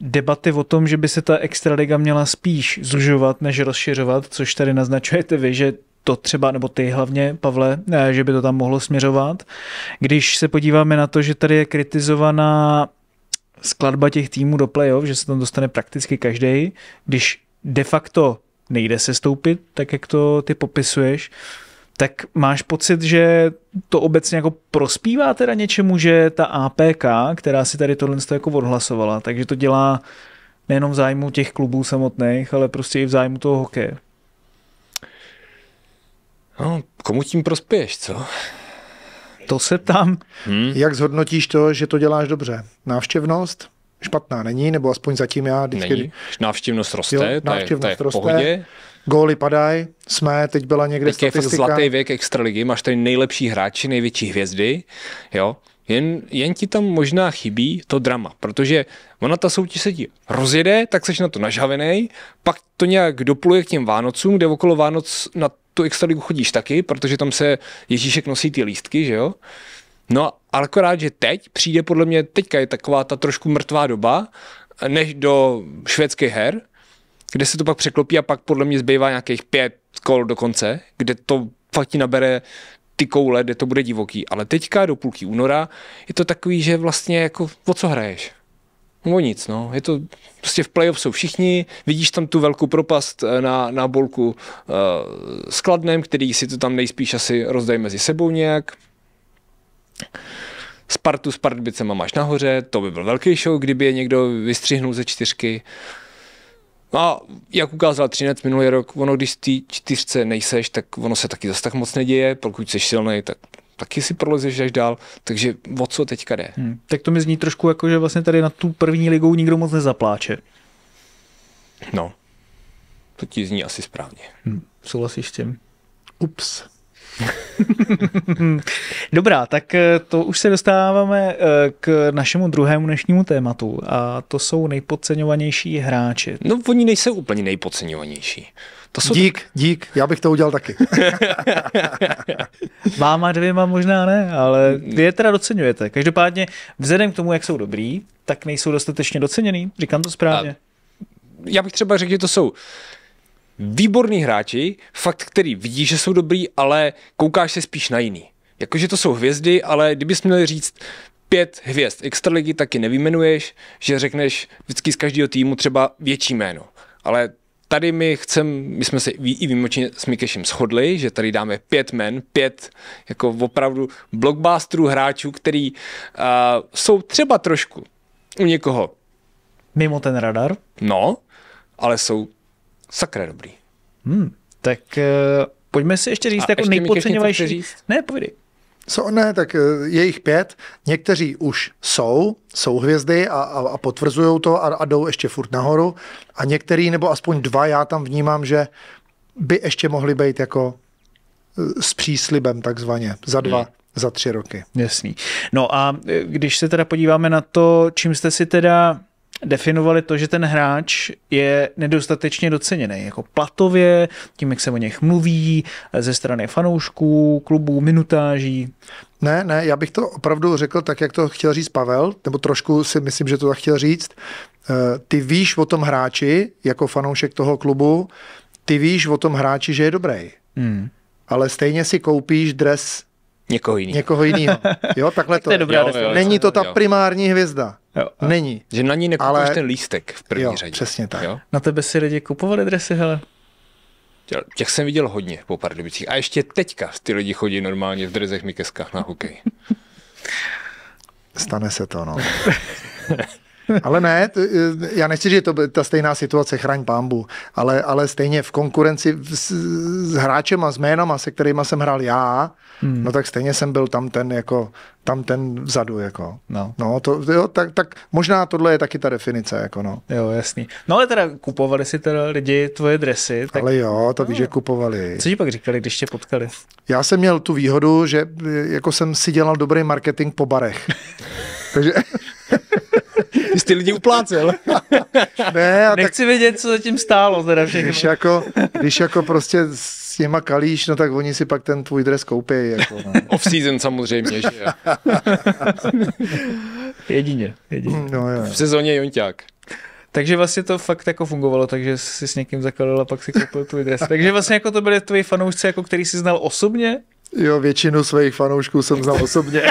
debaty o tom, že by se ta extraliga měla spíš zužovat, než rozšiřovat, což tady naznačujete vy, že to třeba, nebo ty hlavně, Pavle, eh, že by to tam mohlo směřovat. Když se podíváme na to, že tady je kritizovaná skladba těch týmů do playoff, že se tam dostane prakticky každý, když de facto nejde se stoupit, tak jak to ty popisuješ, tak máš pocit, že to obecně jako prospívá teda něčemu, že ta APK, která si tady tohle jako odhlasovala, takže to dělá nejenom v zájmu těch klubů samotných, ale prostě i v zájmu toho hokeje. No, komu tím prospěješ, co? To se tam. Hmm. Jak zhodnotíš to, že to děláš dobře? Návštěvnost? špatná není, nebo aspoň zatím já. Vždycky, není. Návštěvnost roste, jo, návštěvnost to je, to je v pohodě. Góly padají, jsme, teď byla někde teď statistika. je zlatý věk extraligy, máš tady nejlepší hráči, největší hvězdy, jo. Jen, jen ti tam možná chybí to drama, protože ona ta soutěž se ti rozjede, tak seš na to nažavený, pak to nějak dopluje k těm Vánocům, kde okolo Vánoc na tu extraligu chodíš taky, protože tam se Ježíšek nosí ty lístky, že jo No akorát, že teď přijde podle mě, teďka je taková ta trošku mrtvá doba, než do švédských her, kde se to pak překlopí a pak podle mě zbývá nějakých pět kol do konce, kde to fakt ti nabere ty koule, kde to bude divoký. Ale teďka do půlky února je to takový, že vlastně jako o co hraješ? No nic, no. Je to prostě v playoff jsou všichni, vidíš tam tu velkou propast eh, na, na bolku uh, eh, skladném, který si to tam nejspíš asi rozdají mezi sebou nějak. Spartu s Pardubicema máš nahoře, to by byl velký show, kdyby je někdo vystřihnul ze čtyřky. No a jak ukázal Třinec minulý rok, ono když z té čtyřce nejseš, tak ono se taky zase tak moc neděje, pokud jsi silný, tak taky si prolezeš až dál, takže o co teďka jde? Hmm, tak to mi zní trošku jako, že vlastně tady na tu první ligou nikdo moc nezapláče. No, to ti zní asi správně. Hmm, souhlasíš s tím? Ups. Dobrá, tak eh, to už se dostáváme eh, k našemu druhému dnešnímu tématu a to jsou nejpodceňovanější hráči. No oni nejsou úplně nejpodceňovanější. To jsou dík, tak... dík, já bych to udělal taky. Máma dvěma možná ne, ale vy je teda docenujete. Každopádně vzhledem k tomu, jak jsou dobrý, tak nejsou dostatečně doceněný, říkám to správně. A já bych třeba řekl, že to jsou výborní hráči, fakt, který vidí, že jsou dobrý, ale koukáš se spíš na jiný. Jakože to jsou hvězdy, ale kdybys měl říct pět hvězd extraligy, taky nevymenuješ, že řekneš vždycky z každého týmu třeba větší jméno. Ale tady my chcem, my jsme se i výjimečně s Mikešem shodli, že tady dáme pět men, pět jako opravdu blockbusterů hráčů, který uh, jsou třeba trošku u někoho mimo ten radar. No, ale jsou sakra dobrý. Hmm, tak uh, pojďme si ještě říct a jako nejpodceňovější. Ne, povídej. So, ne, tak eh, je jich pět. Někteří už jsou, jsou hvězdy a, a, a potvrzují to a, a jdou ještě furt nahoru. A některý, nebo aspoň dva, já tam vnímám, že by ještě mohli být jako eh, s příslibem takzvaně za dva, hmm. za tři roky. Jasný. No a když se teda podíváme na to, čím jste si teda definovali to, že ten hráč je nedostatečně doceněný, jako platově, tím, jak se o něch mluví, ze strany fanoušků, klubů, minutáží. Ne, ne, já bych to opravdu řekl tak, jak to chtěl říct Pavel, nebo trošku si myslím, že to tak chtěl říct. Eh, ty víš o tom hráči, jako fanoušek toho klubu, ty víš o tom hráči, že je dobrý. Hmm. Ale stejně si koupíš dres Někoho jiného. Někoho jiného. Jo, takhle to. Je dobrá jo, jo, Není to ta jo. primární hvězda. Jo, Není. Že na ní nekupuješ ale... ten lístek v první jo, řadě. přesně tak. Jo? Na tebe si lidi kupovali dresy, hele. Těch jsem viděl hodně po Pardubicích. A ještě teďka ty lidi chodí normálně v drezech mikeskách na hokej. Stane se to, no. Ale ne, t, e, já nechci, že to ta stejná situace, chraň pambu, ale, ale stejně v konkurenci s, s a s jménama, se kterými jsem hrál já, hmm. no tak stejně jsem byl tam ten jako, tam ten vzadu jako. No, no to, jo, tak, tak možná tohle je taky ta definice jako no. Jo, jasný. No ale teda kupovali si teda lidi tvoje dresy. Tak... Ale jo, to no. víš, že no. kupovali. Co ti pak říkali, když tě potkali? Já jsem měl tu výhodu, že e, jako jsem si dělal dobrý marketing po barech. Takže... jsi ty lidi uplácel. ne, a Nechci tak... vědět, co zatím stálo teda všechno. Když jako, když jako prostě s nima kalíš, no tak oni si pak ten tvůj dres koupí. Jako, no. Off-season samozřejmě, že jedině, jedině. No, jo. V sezóně Junťák. Takže vlastně to fakt jako fungovalo, takže si s někým zakalil a pak si koupil tvůj dres. Takže vlastně jako to byly tvoji fanoušci, jako který si znal osobně? Jo, většinu svých fanoušků jsem znal osobně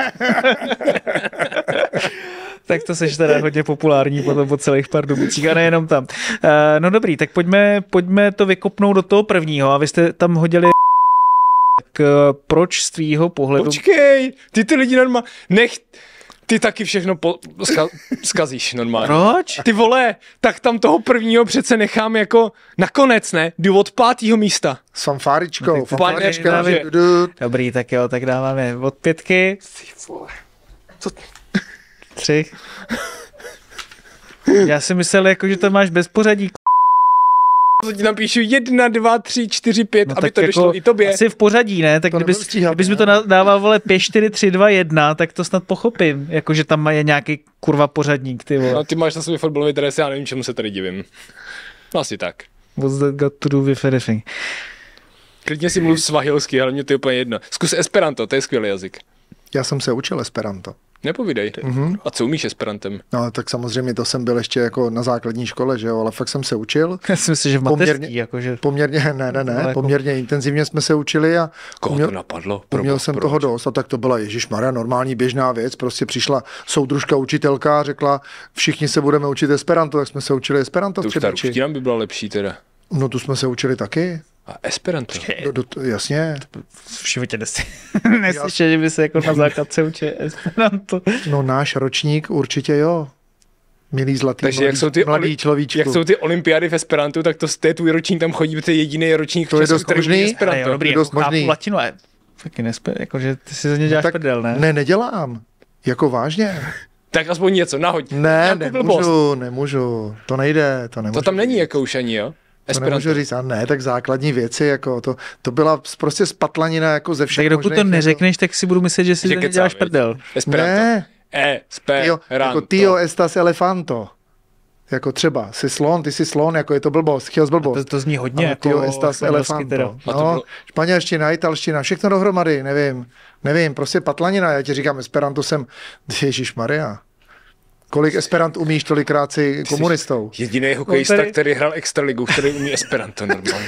tak to seš teda hodně populární potom po celých pár dubicích a nejenom tam. Uh, no dobrý, tak pojďme, pojďme to vykopnout do toho prvního a vy jste tam hodili tak eh, proč z tvýho pohledu... Počkej, ty ty lidi normálně, nech, ty taky všechno po, zka- skazíš normálně. Proč? Ty vole, tak tam toho prvního přece nechám jako nakonec, ne? Jdu od pátého místa. S fanfáričkou. No, fanfáričkou. Dobrý, tak jo, tak dáváme od pětky. Ty vole. Co, Tři. Já si myslel, jako, že to máš bez pořadí. co ti napíšu jedna, dva, tři, čtyři, pět, no aby to jako došlo i tobě. Asi v pořadí, ne? Tak kdybys, stíhat, kdybys ne? mi to dával vole 5, 4, 3, 2, 1, tak to snad pochopím. Jako, že tam je nějaký kurva pořadník, ty vole. No ty máš na sobě fotbalový dres, já nevím, čemu se tady divím. No asi tak. What's that got to do with anything? Klidně si mluv svahilsky, ale mě to je úplně jedno. Zkus Esperanto, to je skvělý jazyk. Já jsem se učil Esperanto. Nepovídej. Mm-hmm. A co umíš esperantem? No, tak samozřejmě to jsem byl ještě jako na základní škole, že jo, ale fakt jsem se učil. Já si myslím, že v mateřský, poměrně, že... Poměrně, ne, ne, ne, jako... poměrně intenzivně jsme se učili a... Koho uměl, to napadlo? Pro, uměl jsem proč? toho dost a tak to byla Ježíš Maria, normální běžná věc, prostě přišla soudružka učitelka a řekla, všichni se budeme učit esperanto, tak jsme se učili esperanto. To už ta by byla lepší teda. No tu jsme se učili taky. A Esperanto. Do, no, do, no, jasně. V životě nesi, neslyšel, že by se jako na hm. základce učil Esperanto. No náš ročník určitě jo. Milý zlatý Takže mladý, jak jsou ty mladý človíčku. Jak jsou ty olympiády v Esperantu, tak to, z té tvůj ročník, tam chodí, protože jediný ročník to v Česku, je dost který možný. Esperanto. Ale jo, dobrý, je dost jako možný. latinu, ale taky nespe, že ty si za ně no děláš no, prdel, ne? Ne, nedělám. Jako vážně. tak aspoň něco, nahoď. Ne, nemůžu, nemůžu, to nejde, to nemůžu. To tam není jako už ani, jo? Esperanto. nemůžu říct, a ne, tak základní věci, jako to, to byla prostě spatlanina jako ze všech Tak dokud to jako- neřekneš, tak si budu myslet, že si že děláš prdel. Esperanto. Ne. Esperanto. jako tio estas elefanto. Jako třeba, jsi slon, ty jsi slon, jako je to blbost, chtěl blbost. to, to zní hodně ano, jako tio estas elefanto. No, bylo... španělština, italština, všechno dohromady, nevím, nevím, prostě patlanina, já ti říkám, Esperanto jsem, Ježíš Maria. Kolik Esperant umíš, tolikrát si komunistou. Jediný no, hokejista, tady... který hrál extraligu, který umí Esperanto normálně.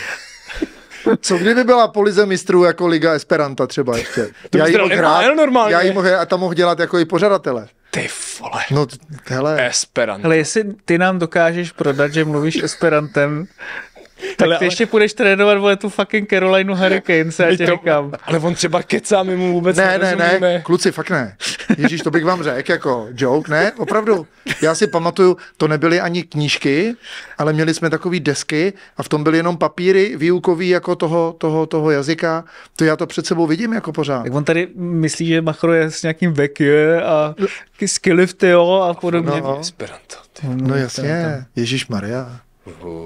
Co kdyby byla polize mistrů jako Liga Esperanta třeba ještě? To já jí mohl hrát, normálně. já jí mohl a tam mohl dělat jako i pořadatele. Ty vole. No, hele. Esperanto. Hele, jestli ty nám dokážeš prodat, že mluvíš Esperantem, tak ale, ty ještě půjdeš trénovat, vole, tu fucking Carolinu Hurricanes, já tě to, říkám. Ale on třeba kecá, my mu vůbec Ne, ne, ne, kluci, fakt ne. Ježíš, to bych vám řekl, jako joke, ne, opravdu. Já si pamatuju, to nebyly ani knížky, ale měli jsme takové desky a v tom byly jenom papíry výukový jako toho, toho, toho jazyka. To já to před sebou vidím jako pořád. Tak on tady myslí, že Machro je s nějakým vek, a skillifty, jo, a podobně. No, No jasně, Ježíš Maria.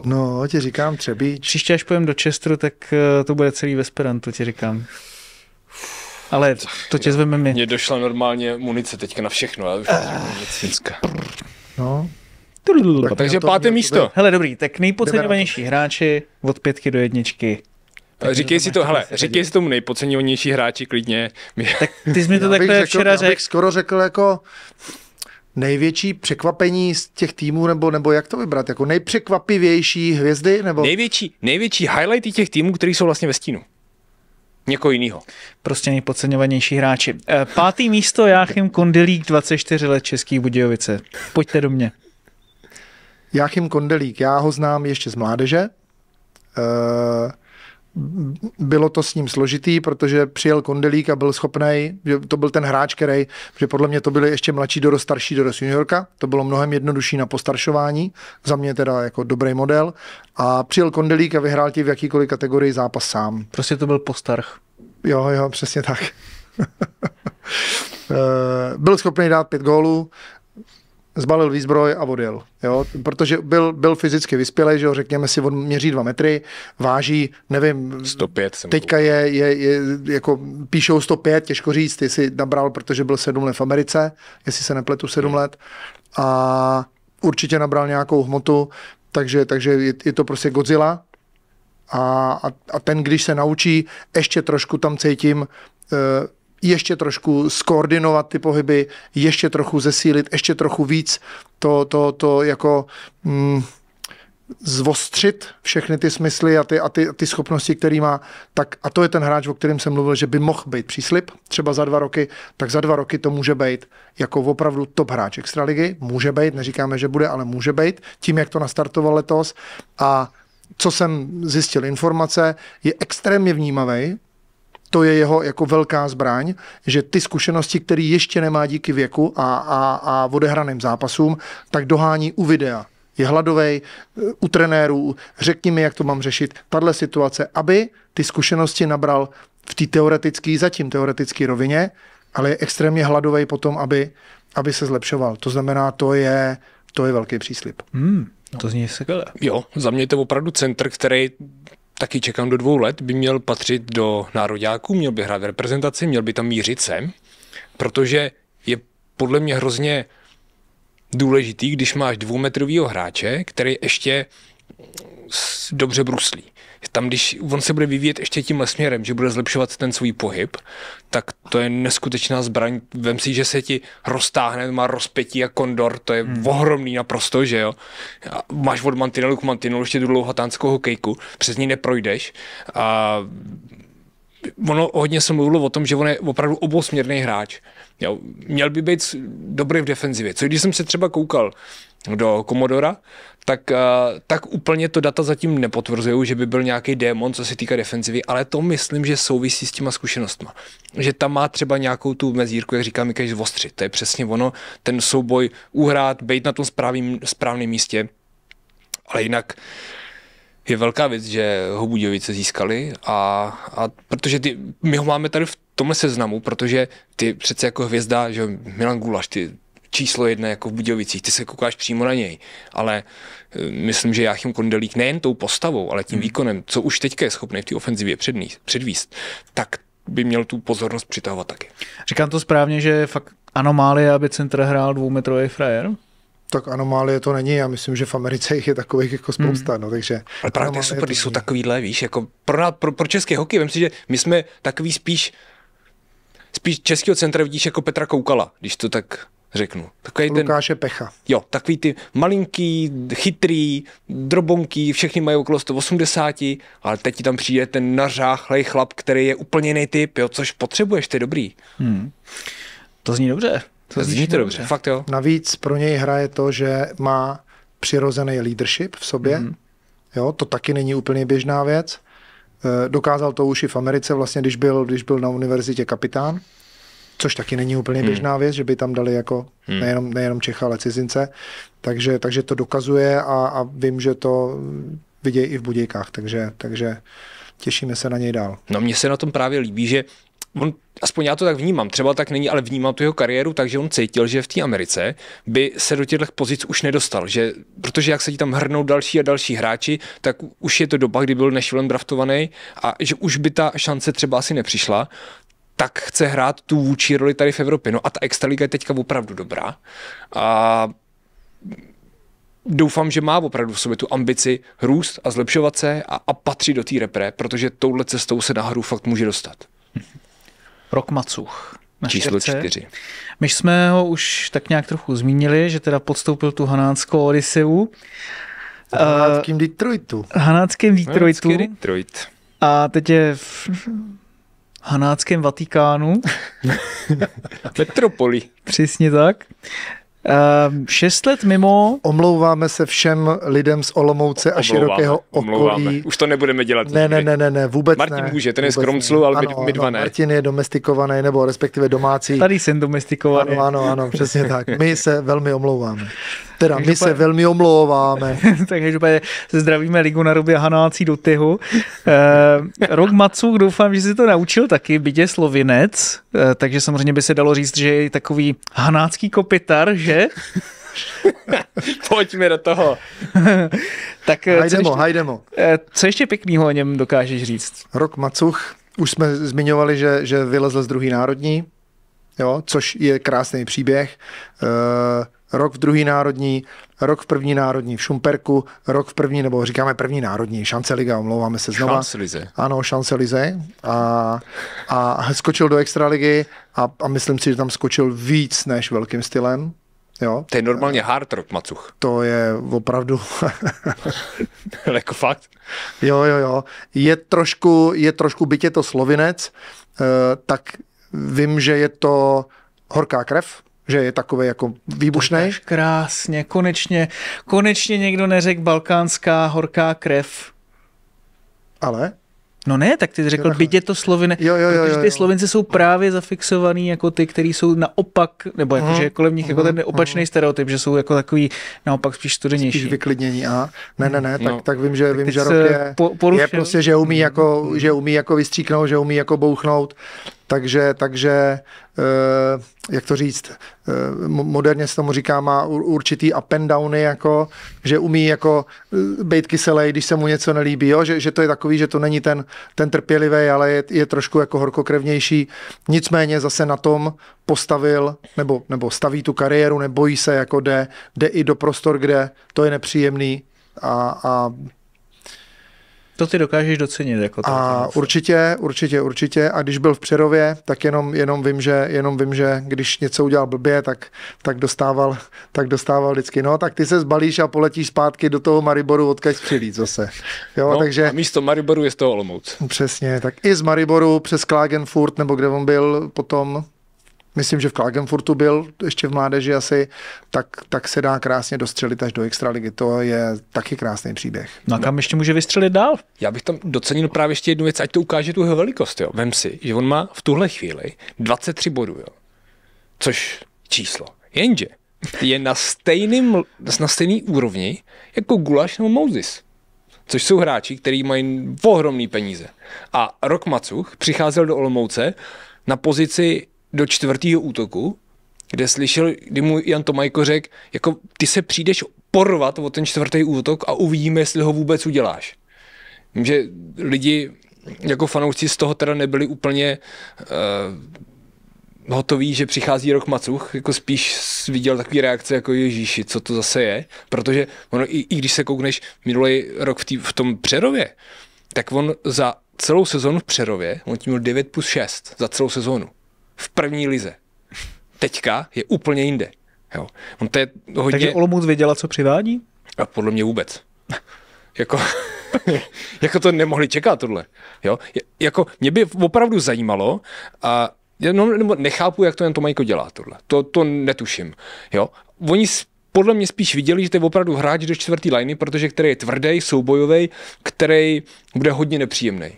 No, ti říkám třeba. Příště, až pojem do Čestru, tak eh, to bude celý Vesperantu, ti říkám. Ale to tě zveme my. Mně došla normálně munice teďka na všechno, ale už uh. No. Tak, takže páté místo. Hele, dobrý, tak nejpodceňovanější hráči od pětky do jedničky. Tak říkej si to, hele, říkej si tomu nejpodceňovanější hráči klidně. Tak ty jsi mi to takhle včera řekl. Já bych skoro řekl jako největší překvapení z těch týmů, nebo, nebo jak to vybrat? Jako nejpřekvapivější hvězdy? Nebo... Největší, největší highlighty těch týmů, které jsou vlastně ve stínu někoho jiného. Prostě nejpodceňovanější hráči. Eh, pátý místo Jáchym Kondelík, 24 let Český Budějovice. Pojďte do mě. Jáchym Kondelík, já ho znám ještě z mládeže. Eh, bylo to s ním složitý, protože přijel Kondelík a byl schopný, to byl ten hráč, který, že podle mě to byly ještě mladší dorost, starší dorost juniorka, to bylo mnohem jednodušší na postaršování, za mě teda jako dobrý model a přijel Kondelík a vyhrál ti v jakýkoliv kategorii zápas sám. Prostě to byl postarch. Jo, jo, přesně tak. Eh, byl schopný dát pět gólů, zbalil výzbroj a odjel. Jo? Protože byl, byl fyzicky vyspělej, že jo? řekněme si, on měří dva metry, váží, nevím, 105 jsem teďka je, je, je, jako píšou 105, těžko říct, jestli nabral, protože byl sedm let v Americe, jestli se nepletu sedm hmm. let. A určitě nabral nějakou hmotu, takže, takže je, je to prostě Godzilla, a, a ten, když se naučí, ještě trošku tam cítím, eh, ještě trošku skoordinovat ty pohyby, ještě trochu zesílit, ještě trochu víc to, to, to jako mm, zvostřit všechny ty smysly a ty, a ty, a ty schopnosti, který má, tak a to je ten hráč, o kterém jsem mluvil, že by mohl být příslip, třeba za dva roky, tak za dva roky to může být jako opravdu top hráč extraligy, může být, neříkáme, že bude, ale může být, tím, jak to nastartoval letos a co jsem zjistil informace, je extrémně vnímavý to je jeho jako velká zbraň, že ty zkušenosti, které ještě nemá díky věku a, a, a odehraným zápasům, tak dohání u videa. Je hladovej, u trenérů, řekni mi, jak to mám řešit, tahle situace, aby ty zkušenosti nabral v té teoretické, zatím teoretické rovině, ale je extrémně hladovej potom, aby, aby se zlepšoval. To znamená, to je, to je velký příslip. Hmm, no. to zní skvěle. Jo, za mě je to opravdu centr, který taky čekám do dvou let, by měl patřit do nároďáků, měl by hrát v reprezentaci, měl by tam mířit sem, protože je podle mě hrozně důležitý, když máš dvoumetrovýho hráče, který ještě dobře bruslí tam, když on se bude vyvíjet ještě tímhle směrem, že bude zlepšovat ten svůj pohyb, tak to je neskutečná zbraň. Vem si, že se ti roztáhne, má rozpětí a kondor, to je hmm. ohromný naprosto, že jo. Máš od mantinelu k mantinelu ještě tu dlouhatánskou hokejku, přes ní neprojdeš a ono hodně se mluvilo o tom, že on je opravdu obousměrný hráč. Jo, měl by být dobrý v defenzivě. Co když jsem se třeba koukal do Komodora, tak, eh, tak úplně to data zatím nepotvrzují, že by byl nějaký démon, co se týká defenzivy, ale to myslím, že souvisí s těma zkušenostma. Že tam má třeba nějakou tu mezírku, jak říká Mikaš, zvostřit. To je přesně ono, ten souboj uhrát, být na tom správném, správném místě. Ale jinak je velká věc, že ho Budějovice získali a, a protože ty, my ho máme tady v tomhle seznamu, protože ty přece jako hvězda, že Milan Gulaš, ty číslo jedna jako v Budějovicích, ty se koukáš přímo na něj, ale eh, myslím, že Jáchym Kondelík nejen tou postavou, ale tím hmm. výkonem, co už teďka je schopný v té ofenzivě předvíst, tak by měl tu pozornost přitahovat taky. Říkám to správně, že fakt anomálie, aby centr hrál dvoumetrový frajer? Tak anomálie to není, já myslím, že v Americe jich je takových jako spousta, hmm. no, takže... Ale právě to je super, když jsou takovýhle, víš, jako pro, pro, pro český hokej, myslím, si, že my jsme takový spíš spíš českého centra vidíš jako Petra Koukala, když to tak řeknu. Takový ten, Lukáše Pecha. Jo, takový ty malinký, chytrý, drobonký, všichni mají okolo 180, ale teď ti tam přijde ten nařáchlej chlap, který je úplně jiný typ, jo, což potřebuješ, to je dobrý. Hmm. To zní dobře. To zní, zní to dobře. dobře, fakt jo. Navíc pro něj hraje to, že má přirozený leadership v sobě, hmm. jo, to taky není úplně běžná věc Eh, dokázal to už i v Americe, vlastně, když byl, když byl na univerzitě kapitán, což taky není úplně hmm. běžná věc, že by tam dali jako hmm. nejenom, nejenom Čecha, ale cizince. Takže, takže to dokazuje a, a vím, že to vidějí i v Budějkách, takže, takže těšíme se na něj dál. No mně se na tom právě líbí, že on, aspoň já to tak vnímám, třeba tak není, ale vnímám tu jeho kariéru takže on cítil, že v té Americe by se do těchto pozic už nedostal, že, protože jak se ti tam hrnou další a další hráči, tak už je to doba, kdy byl Nashville draftovaný a že už by ta šance třeba asi nepřišla, tak chce hrát tu vůči roli tady v Evropě. No a ta Extraliga je teďka opravdu dobrá. A doufám, že má opravdu v sobě tu ambici růst a zlepšovat se a, a patřit do té repre, protože touhle cestou se nahoru fakt může dostat. Rok Macuch. Na Číslo čtyři. My jsme ho už tak nějak trochu zmínili, že teda podstoupil tu Hanáckou Odiseu. uh, Detroitu. Hanáckým Detroitu. Detroit. A teď je v Hanáckém Vatikánu. Metropoli. Přesně tak. Um, šest let mimo. Omlouváme se všem lidem z Olomouce a širokého okolí. Omlouváme. Už to nebudeme dělat. Ne, ne, ne, ne, ne vůbec Martin ne. může, ten je z Kromclu, ale ano, my, my dva ne. Martin je domestikovaný, nebo respektive domácí. Tady jsem domestikovaný. Ano, ano, ano, přesně tak. My se velmi omlouváme. Teda my se velmi omlouváme. takže úplně se zdravíme Ligu na rubě hanácí do tyhu. Eh, Rok Macuk, doufám, že si to naučil taky, je slovinec, eh, takže samozřejmě by se dalo říct, že je takový hanácký kopitar, že? Pojďme do toho. tak hajdemo, eh, co hajdemo. Eh, co ještě pěkného o něm dokážeš říct? Rok Macuch, už jsme zmiňovali, že, že vylezl z druhý národní, jo, což je krásný příběh. Eh, rok v druhý národní, rok v první národní v Šumperku, rok v první, nebo říkáme první národní, šance liga, omlouváme se znova. Šance lize. Ano, šance lize. A, a skočil do extraligy a, a myslím si, že tam skočil víc než velkým stylem. Jo. To je normálně hard rock, Macuch. To je opravdu... jako fakt? Jo, jo, jo. Je trošku, je trošku bytě to slovinec, eh, tak vím, že je to horká krev, že je takový jako výbušný. Krásně, konečně, konečně někdo neřekl balkánská horká krev. Ale? No ne, tak ty jsi řekl, byť je to Sloviny, jo, jo, jo, protože ty Slovenci jsou právě zafixovaný jako ty, kteří jsou naopak, nebo jako, mhm, že je kolem nich jako mhm, ten opačný mhm. stereotyp, že jsou jako takový naopak spíš studenější. Spíš vyklidnění, a ne, ne, ne, tak, no. tak vím, že, vím, že rok je, po, je prostě, že umí, jako, že umí jako vystříknout, že umí jako bouchnout, takže, takže eh, jak to říct, eh, moderně se tomu říká, má určitý up and downy, jako, že umí jako eh, být kyselý, když se mu něco nelíbí, jo? Že, že, to je takový, že to není ten, ten trpělivý, ale je, je trošku jako horkokrevnější. Nicméně zase na tom postavil nebo, nebo staví tu kariéru, nebojí se, jako jde, jde i do prostor, kde to je nepříjemný, a, a to ty dokážeš docenit. Jako a určitě, určitě, určitě. A když byl v Přerově, tak jenom, jenom, vím, že, jenom vím, že když něco udělal blbě, tak, tak, dostával, tak dostával vždycky. No, tak ty se zbalíš a poletíš zpátky do toho Mariboru, odkaď přilít zase. Jo, no, takže... A místo Mariboru je z toho Olomouc. Přesně, tak i z Mariboru přes Klagenfurt, nebo kde on byl potom, myslím, že v Klagenfurtu byl ještě v mládeži asi, tak, tak se dá krásně dostřelit až do extraligy. To je taky krásný příběh. No a kam ještě může vystřelit dál? Já bych tam docenil právě ještě jednu věc, ať to ukáže tu jeho velikost. Jo. Vem si, že on má v tuhle chvíli 23 bodů, jo. což číslo. Jenže je na, stejným, na stejný úrovni jako Gulaš nebo Moses což jsou hráči, kteří mají ohromné peníze. A Rok Macuch přicházel do Olomouce na pozici do čtvrtého útoku, kde slyšel, kdy mu Jan Tomajko řekl, jako ty se přijdeš porvat o ten čtvrtý útok a uvidíme, jestli ho vůbec uděláš. Vím, že lidi jako fanoušci z toho teda nebyli úplně uh, hotoví, že přichází rok Macuch, jako spíš viděl takový reakce jako Ježíši, co to zase je, protože ono, i, i když se koukneš minulý rok v, tý, v tom Přerově, tak on za celou sezonu v Přerově, on tím měl 9 plus 6 za celou sezonu v první lize. Teďka je úplně jinde. Jo. On to je hodně... Takže Olomouc věděla, co přivádí? A podle mě vůbec. jako, jako to nemohli čekat tohle. Jo? Jako, mě by opravdu zajímalo, a no, nebo nechápu, jak to jen to Majko dělá tohle. To, to netuším. Jo? Oni podle mě spíš viděli, že to je opravdu hráč do čtvrtý liny, protože který je tvrdý, soubojový, který bude hodně nepříjemný.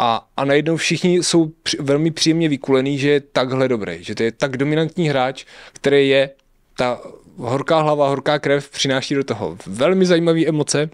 A, a najednou všichni jsou při, velmi příjemně vykulený, že je takhle dobrý, že to je tak dominantní hráč, který je ta horká hlava, horká krev přináší do toho velmi zajímavé emoce.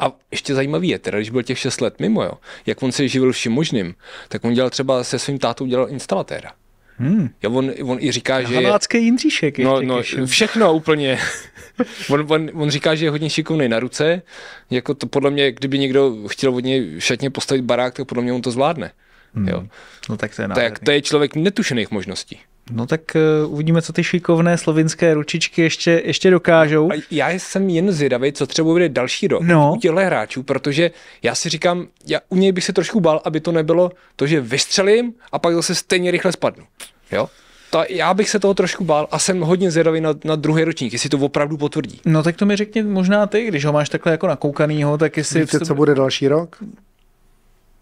A ještě zajímavý je, teda, když byl těch 6 let mimo, jo, jak on se živil vším možným, tak on dělal třeba se svým tátou dělal instalatéra. Hmm. ja, on, on i říká, že... Hanácký Jindříšek. No, no, všechno úplně. on, on, on, říká, že je hodně šikovný na ruce. Jako to podle mě, kdyby někdo chtěl od něj šatně postavit barák, tak podle mě on to zvládne. Hmm. Jo. No tak to je nádherný. Tak to je člověk netušených možností. No tak uh, uvidíme, co ty šikovné slovinské ručičky ještě, ještě dokážou. Já jsem jen zvědavý, co třeba bude další rok no. u těchto hráčů, protože já si říkám, já u něj bych se trošku bál, aby to nebylo to, že vystřelím a pak zase stejně rychle spadnu. Jo? To, já bych se toho trošku bál a jsem hodně zvědavý na, na druhý ročník, jestli to opravdu potvrdí. No tak to mi řekni možná ty, když ho máš takhle jako nakoukanýho, tak jestli... Víte, co bude další rok?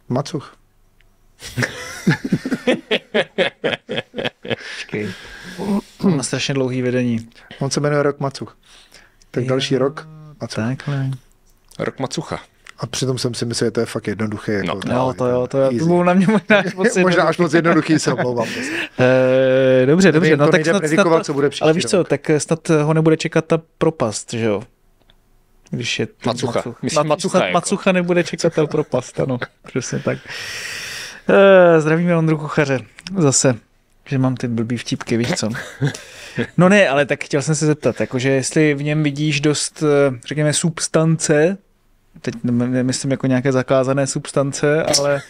Macuch. hezký. Má strašně dlouhý vedení. On se jmenuje Rok Macuch. Tak jo, další rok Macuch. Takhle. Rok Macucha. A přitom jsem si myslel, že to je fakt jednoduché. Jako, no, no, to jo, to, jo, na mě možná až moc Možná až moc jednoduchý, se omlouvám. Eh, dobře, dobře, no tak snad, snad co bude Ale víš co, rok. tak snad ho nebude čekat ta propast, že jo? Když je to Macucha. Macucha. Myslím, Macucha, jako. Macucha nebude čekat ta propast, ano, přesně tak. Eh, zdravíme Ondru Kuchaře zase že mám ty blbý vtipky, víš co? No ne, ale tak chtěl jsem se zeptat, jakože jestli v něm vidíš dost, eh, řekněme, substance, teď nemyslím jako nějaké zakázané substance, ale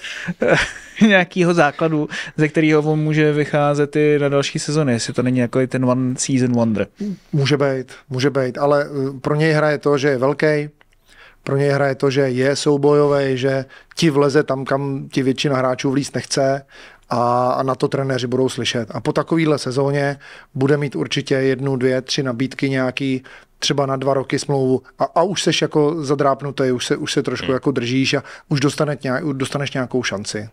eh, nějakýho základu, ze kterého on může vycházet i na další sezony, jestli to není jako ten one season wonder. Může být, může být, ale eh, pro něj hraje to, že je velký, pro něj hraje to, že je soubojový, že ti vleze tam, kam ti většina hráčů vlíz nechce a, na to trenéři budou slyšet. A po takovéhle sezóně bude mít určitě jednu, dvě, tři nabídky nějaký, třeba na dva roky smlouvu a, a už seš jako zadrápnutý, už se, už se trošku hmm. jako držíš a už dostaneš, nějak, dostaneš nějakou šanci.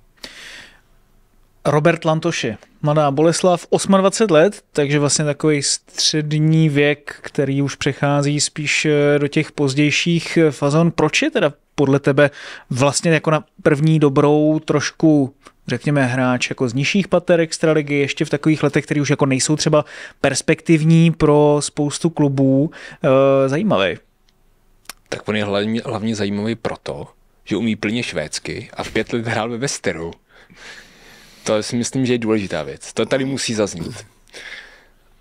Robert Lantoši, mladá Boleslav, 28 let, takže vlastně takový střední věk, který už přechází spíš eh, do těch pozdějších eh, fazon. Proč je teda podle tebe vlastně jako na první dobrou trošku řekněme, hráč jako z nižších pater extraligy, ještě v takových letech, které už jako nejsou třeba perspektivní pro spoustu klubů, e, zajímavý. Tak on je hlavně, hlavně zajímavý proto, že umí plně švédsky a v pět let hrál ve Westeru. To si myslím, že je důležitá věc. To tady musí zaznít.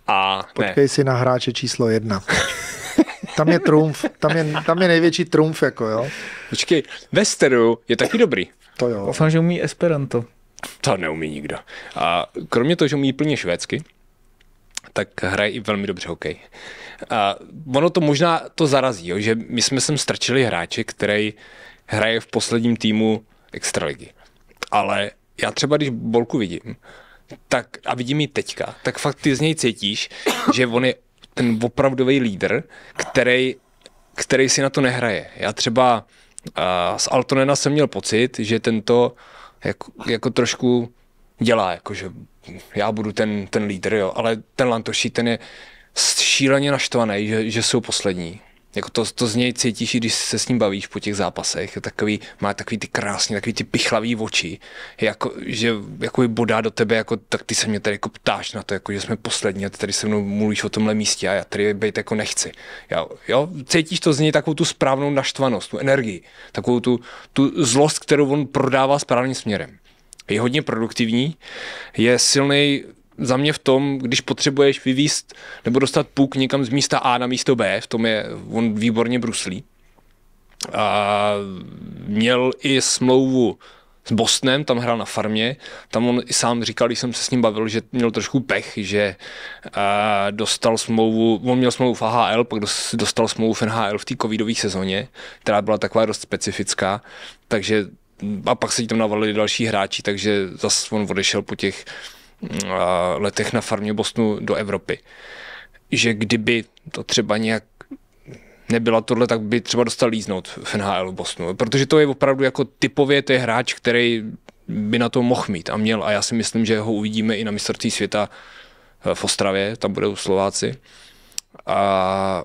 A Počkej ne. si na hráče číslo jedna. Tam je trumf, tam je, tam je největší trumf, jako jo. Počkej, Westeru je taky dobrý. To jo. Doufám, že umí Esperanto. To neumí nikdo. A kromě toho, že umí plně švédsky, tak hraje i velmi dobře hokej. A ono to možná to zarazí, jo, že my jsme sem strčili hráče, který hraje v posledním týmu Extraligy. Ale já třeba, když bolku vidím, tak a vidím ji teďka, tak fakt ty z něj cítíš, že on je ten opravdový lídr, který, který si na to nehraje. Já třeba uh, z Altonena jsem měl pocit, že tento jako, jako trošku dělá, jakože já budu ten, ten lídr, jo, ale ten Lantoši, ten je šíleně naštvaný, že, že jsou poslední. Jako to, to z něj cítíš, když se s ním bavíš po těch zápasech. Je takový, má takový ty krásný, takový ty pichlavý oči. Je jako, že jako bodá do tebe, jako, tak ty se mě tady jako ptáš na to, jako, že jsme poslední a ty tady se mnou mluvíš o tomhle místě a já tady být jako nechci. Já, jo, cítíš to z něj takovou tu správnou naštvanost, tu energii, takovou tu, tu zlost, kterou on prodává správným směrem. Je hodně produktivní, je silný za mě v tom, když potřebuješ vyvíst nebo dostat puk někam z místa A na místo B, v tom je on výborně bruslí. A měl i smlouvu s Bostonem, tam hrál na farmě, tam on i sám říkal, když jsem se s ním bavil, že měl trošku pech, že uh, dostal smlouvu, on měl smlouvu v AHL, pak dostal smlouvu v NHL v té covidové sezóně, která byla taková dost specifická, takže a pak se tam navalili další hráči, takže zase on odešel po těch letech na farmě Bosnu do Evropy. Že kdyby to třeba nějak nebyla tohle, tak by třeba dostal líznout v NHL v Bosnu. Protože to je opravdu jako typově, to je hráč, který by na to mohl mít a měl. A já si myslím, že ho uvidíme i na mistrovství světa eh, v Ostravě, tam budou Slováci. A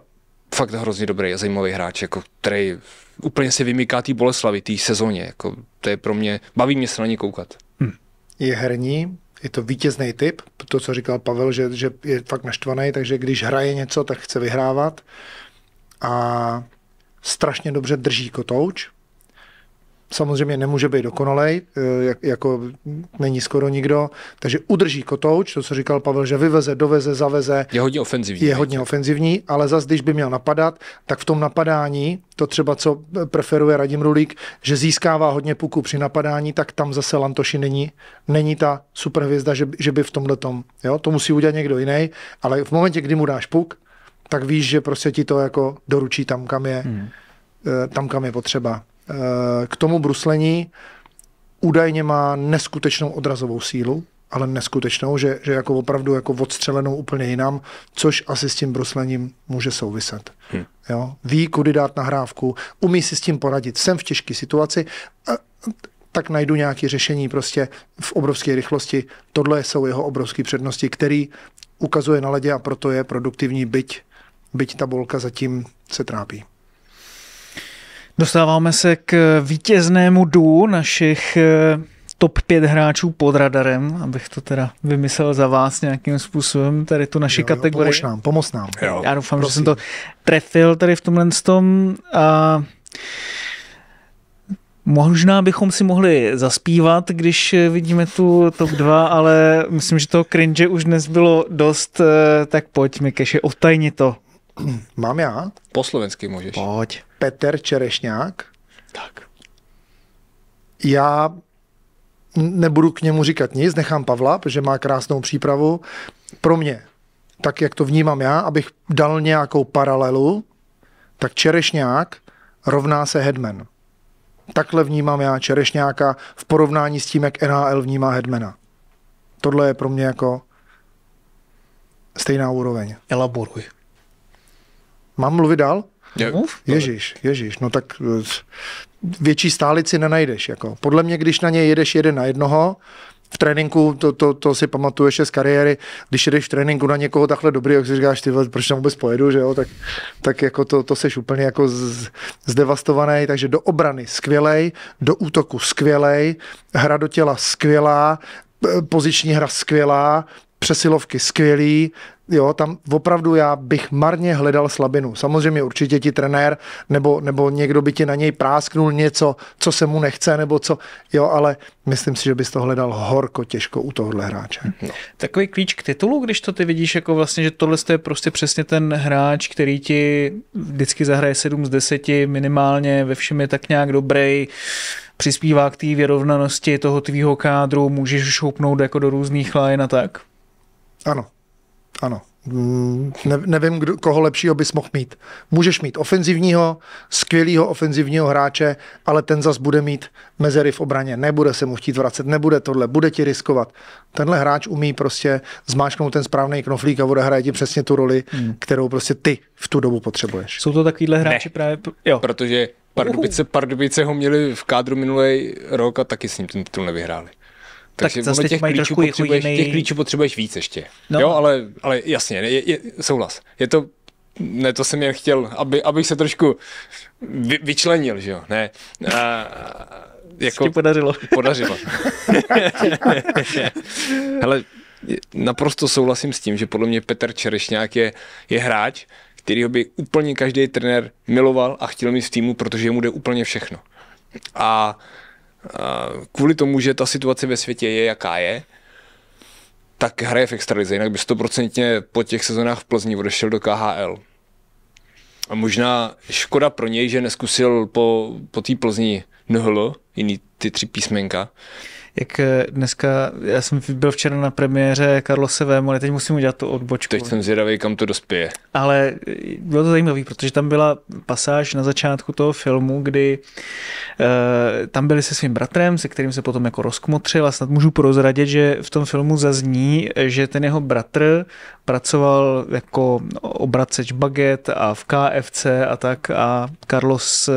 fakt hrozně dobrý a zajímavý hráč, jako, který úplně se vymyká té Boleslavy, té sezóně. Jako, to je pro mě, baví mě se na ně koukat. Hmm. Je herní, je to vítězný typ, to, co říkal Pavel, že, že je fakt naštvaný, takže když hraje něco, tak chce vyhrávat a strašně dobře drží kotouč, samozřejmě nemůže být dokonalej, eh, jako není skoro nikdo, takže udrží kotouč, to, co říkal Pavel, že vyveze, doveze, zaveze. Je hodně ofenzivní. Je hodně ofenzivní, ale zas, když by měl napadat, tak v tom napadání, to třeba, co eh, preferuje Radim Rulík, že získává hodně puku při napadání, tak tam zase Lantoši není, není ta superhvězda, že, že by v tomhle tom, jo, to musí udělat někdo jiný, ale v momentě, kdy mu dáš puk, tak víš, že prostě ti to jako doručí tam, kam je, hmm. Eh, tam, kam je potřeba. Eh, k tomu bruslení údajně má neskutečnou odrazovou sílu, ale neskutečnou, že, že jako opravdu jako odstřelenou úplně jinam, což asi s tím bruslením může souviset. Hmm. Jo? Ví, kudy dát nahrávku, umí si s tím poradit. Jsem v těžké situaci, a, tak najdu nějaké řešení prostě v obrovské rychlosti. Tohle jsou jeho obrovské přednosti, který ukazuje na ledě a proto je produktivní, byť, byť ta bolka zatím se trápí. Dostáváme se k vítěznému duu našich eh, top 5 hráčů pod radarem, abych to teda vymyslel za vás nějakým způsobem, tady tu naši jo, jo, kategorii. Pomož nám, pomoz nám. Jo, Já doufám, prosím. že jsem to trefil tady v tomhle tom a Možná bychom si mohli zaspívat, když eh, vidíme tu top 2, ale myslím, že toho cringe už dnes bylo dost, eh, tak pojď Keše, otajni to. Mám já? Po slovensky můžeš. Pojď. Petr Čerešňák. Tak. Já nebudu k němu říkat nic, nechám Pavla, protože má krásnou přípravu. Pro mě, tak jak to vnímám já, abych dal nějakou paralelu, tak Čerešňák rovná se Headman. Takhle vnímám já Čerešňáka v porovnání s tím, jak NHL vnímá Headmana. Tohle je pro mě jako stejná úroveň. Elaboruj. Mám mluvit dál? Mluv. Ježíš, ježíš, no tak eh, větší stálici nenajdeš. Jako. Podle mě, když na něj jedeš jeden na jednoho, v tréninku, to, to, to si pamatuješ z kariéry, když jedeš v tréninku na někoho takhle dobrý, jak si říkáš, ty, proč tam vůbec pojedu, že jo, tak, tak jako to, to seš úplně jako z, zdevastovaný, takže do obrany skvělej, do útoku skvělej, hra do těla skvělá, eh, poziční hra skvělá, přesilovky skvělý, jo, tam opravdu já bych marně hledal slabinu. Samozřejmě určitě ti trenér nebo, nebo někdo by ti na něj prásknul něco, co se mu nechce, nebo co, jo, ale myslím si, že bys to hledal horko těžko u tohohle hráče. No. Takový klíč k titulu, když to ty vidíš, jako vlastně, že tohle je prostě přesně ten hráč, který ti vždycky zahraje 7 z 10 minimálně, ve všem je tak nějak dobrý, přispívá k té vyrovnanosti toho tvýho kádru, můžeš šoupnout jako do různých line a tak. Ano, ano. Ne, nevím, kdo, koho lepšího bys mohl mít. Můžeš mít ofenzivního, skvělého ofenzivního hráče, ale ten zas bude mít mezery v obraně. Nebude se mu chtít vracet, nebude tohle, bude ti riskovat. Tenhle hráč umí prostě zmáčknout ten správný knoflík a odehraje ti přesně tu roli, hmm. kterou prostě ty v tu dobu potřebuješ. Jsou to takovýhle hráči ne, právě? Jo. Protože Pardubice, Pardubice ho měli v kádru minulý rok a taky s ním ten titul nevyhráli tak, tak zase těch, mají klíčů trošku jiný... těch klíčů potřebuješ víc ještě. No. Jo, ale, ale jasně, je, je, souhlas. Je to, ne, to jsem jen chtěl, aby, abych se trošku vy, vyčlenil, že jo, ne. A, jako, ti podařilo. Podařilo. Hele, naprosto souhlasím s tím, že podle mě Petr Čerešňák je, je hráč, kterýho by úplně každý trenér miloval a chtěl mít v týmu, protože mu jde úplně všechno. A kvůli tomu, že ta situace ve světě je jaká je, tak hraje v extralize, jinak by stoprocentně po těch sezónách v Plzni odešel do KHL. A možná škoda pro něj, že neskusil po, po té Plzni NHL, jiný ty tři písmenka, jak eh, dneska, já jsem byl včera na premiéře Karlose ale teď musím udělat tu odbočku. Teď jsem zvědavý, kam to dospěje. Ale eh, bylo to zajímavé, protože tam byla pasáž na začátku toho filmu, kdy uh, tam byli se svým bratrem, se kterým se potom jako rozkmotřil a snad můžu prozradit, že v tom filmu zazní, že ten jeho bratr pracoval jako obraceč baget a v KFC a tak a Carlos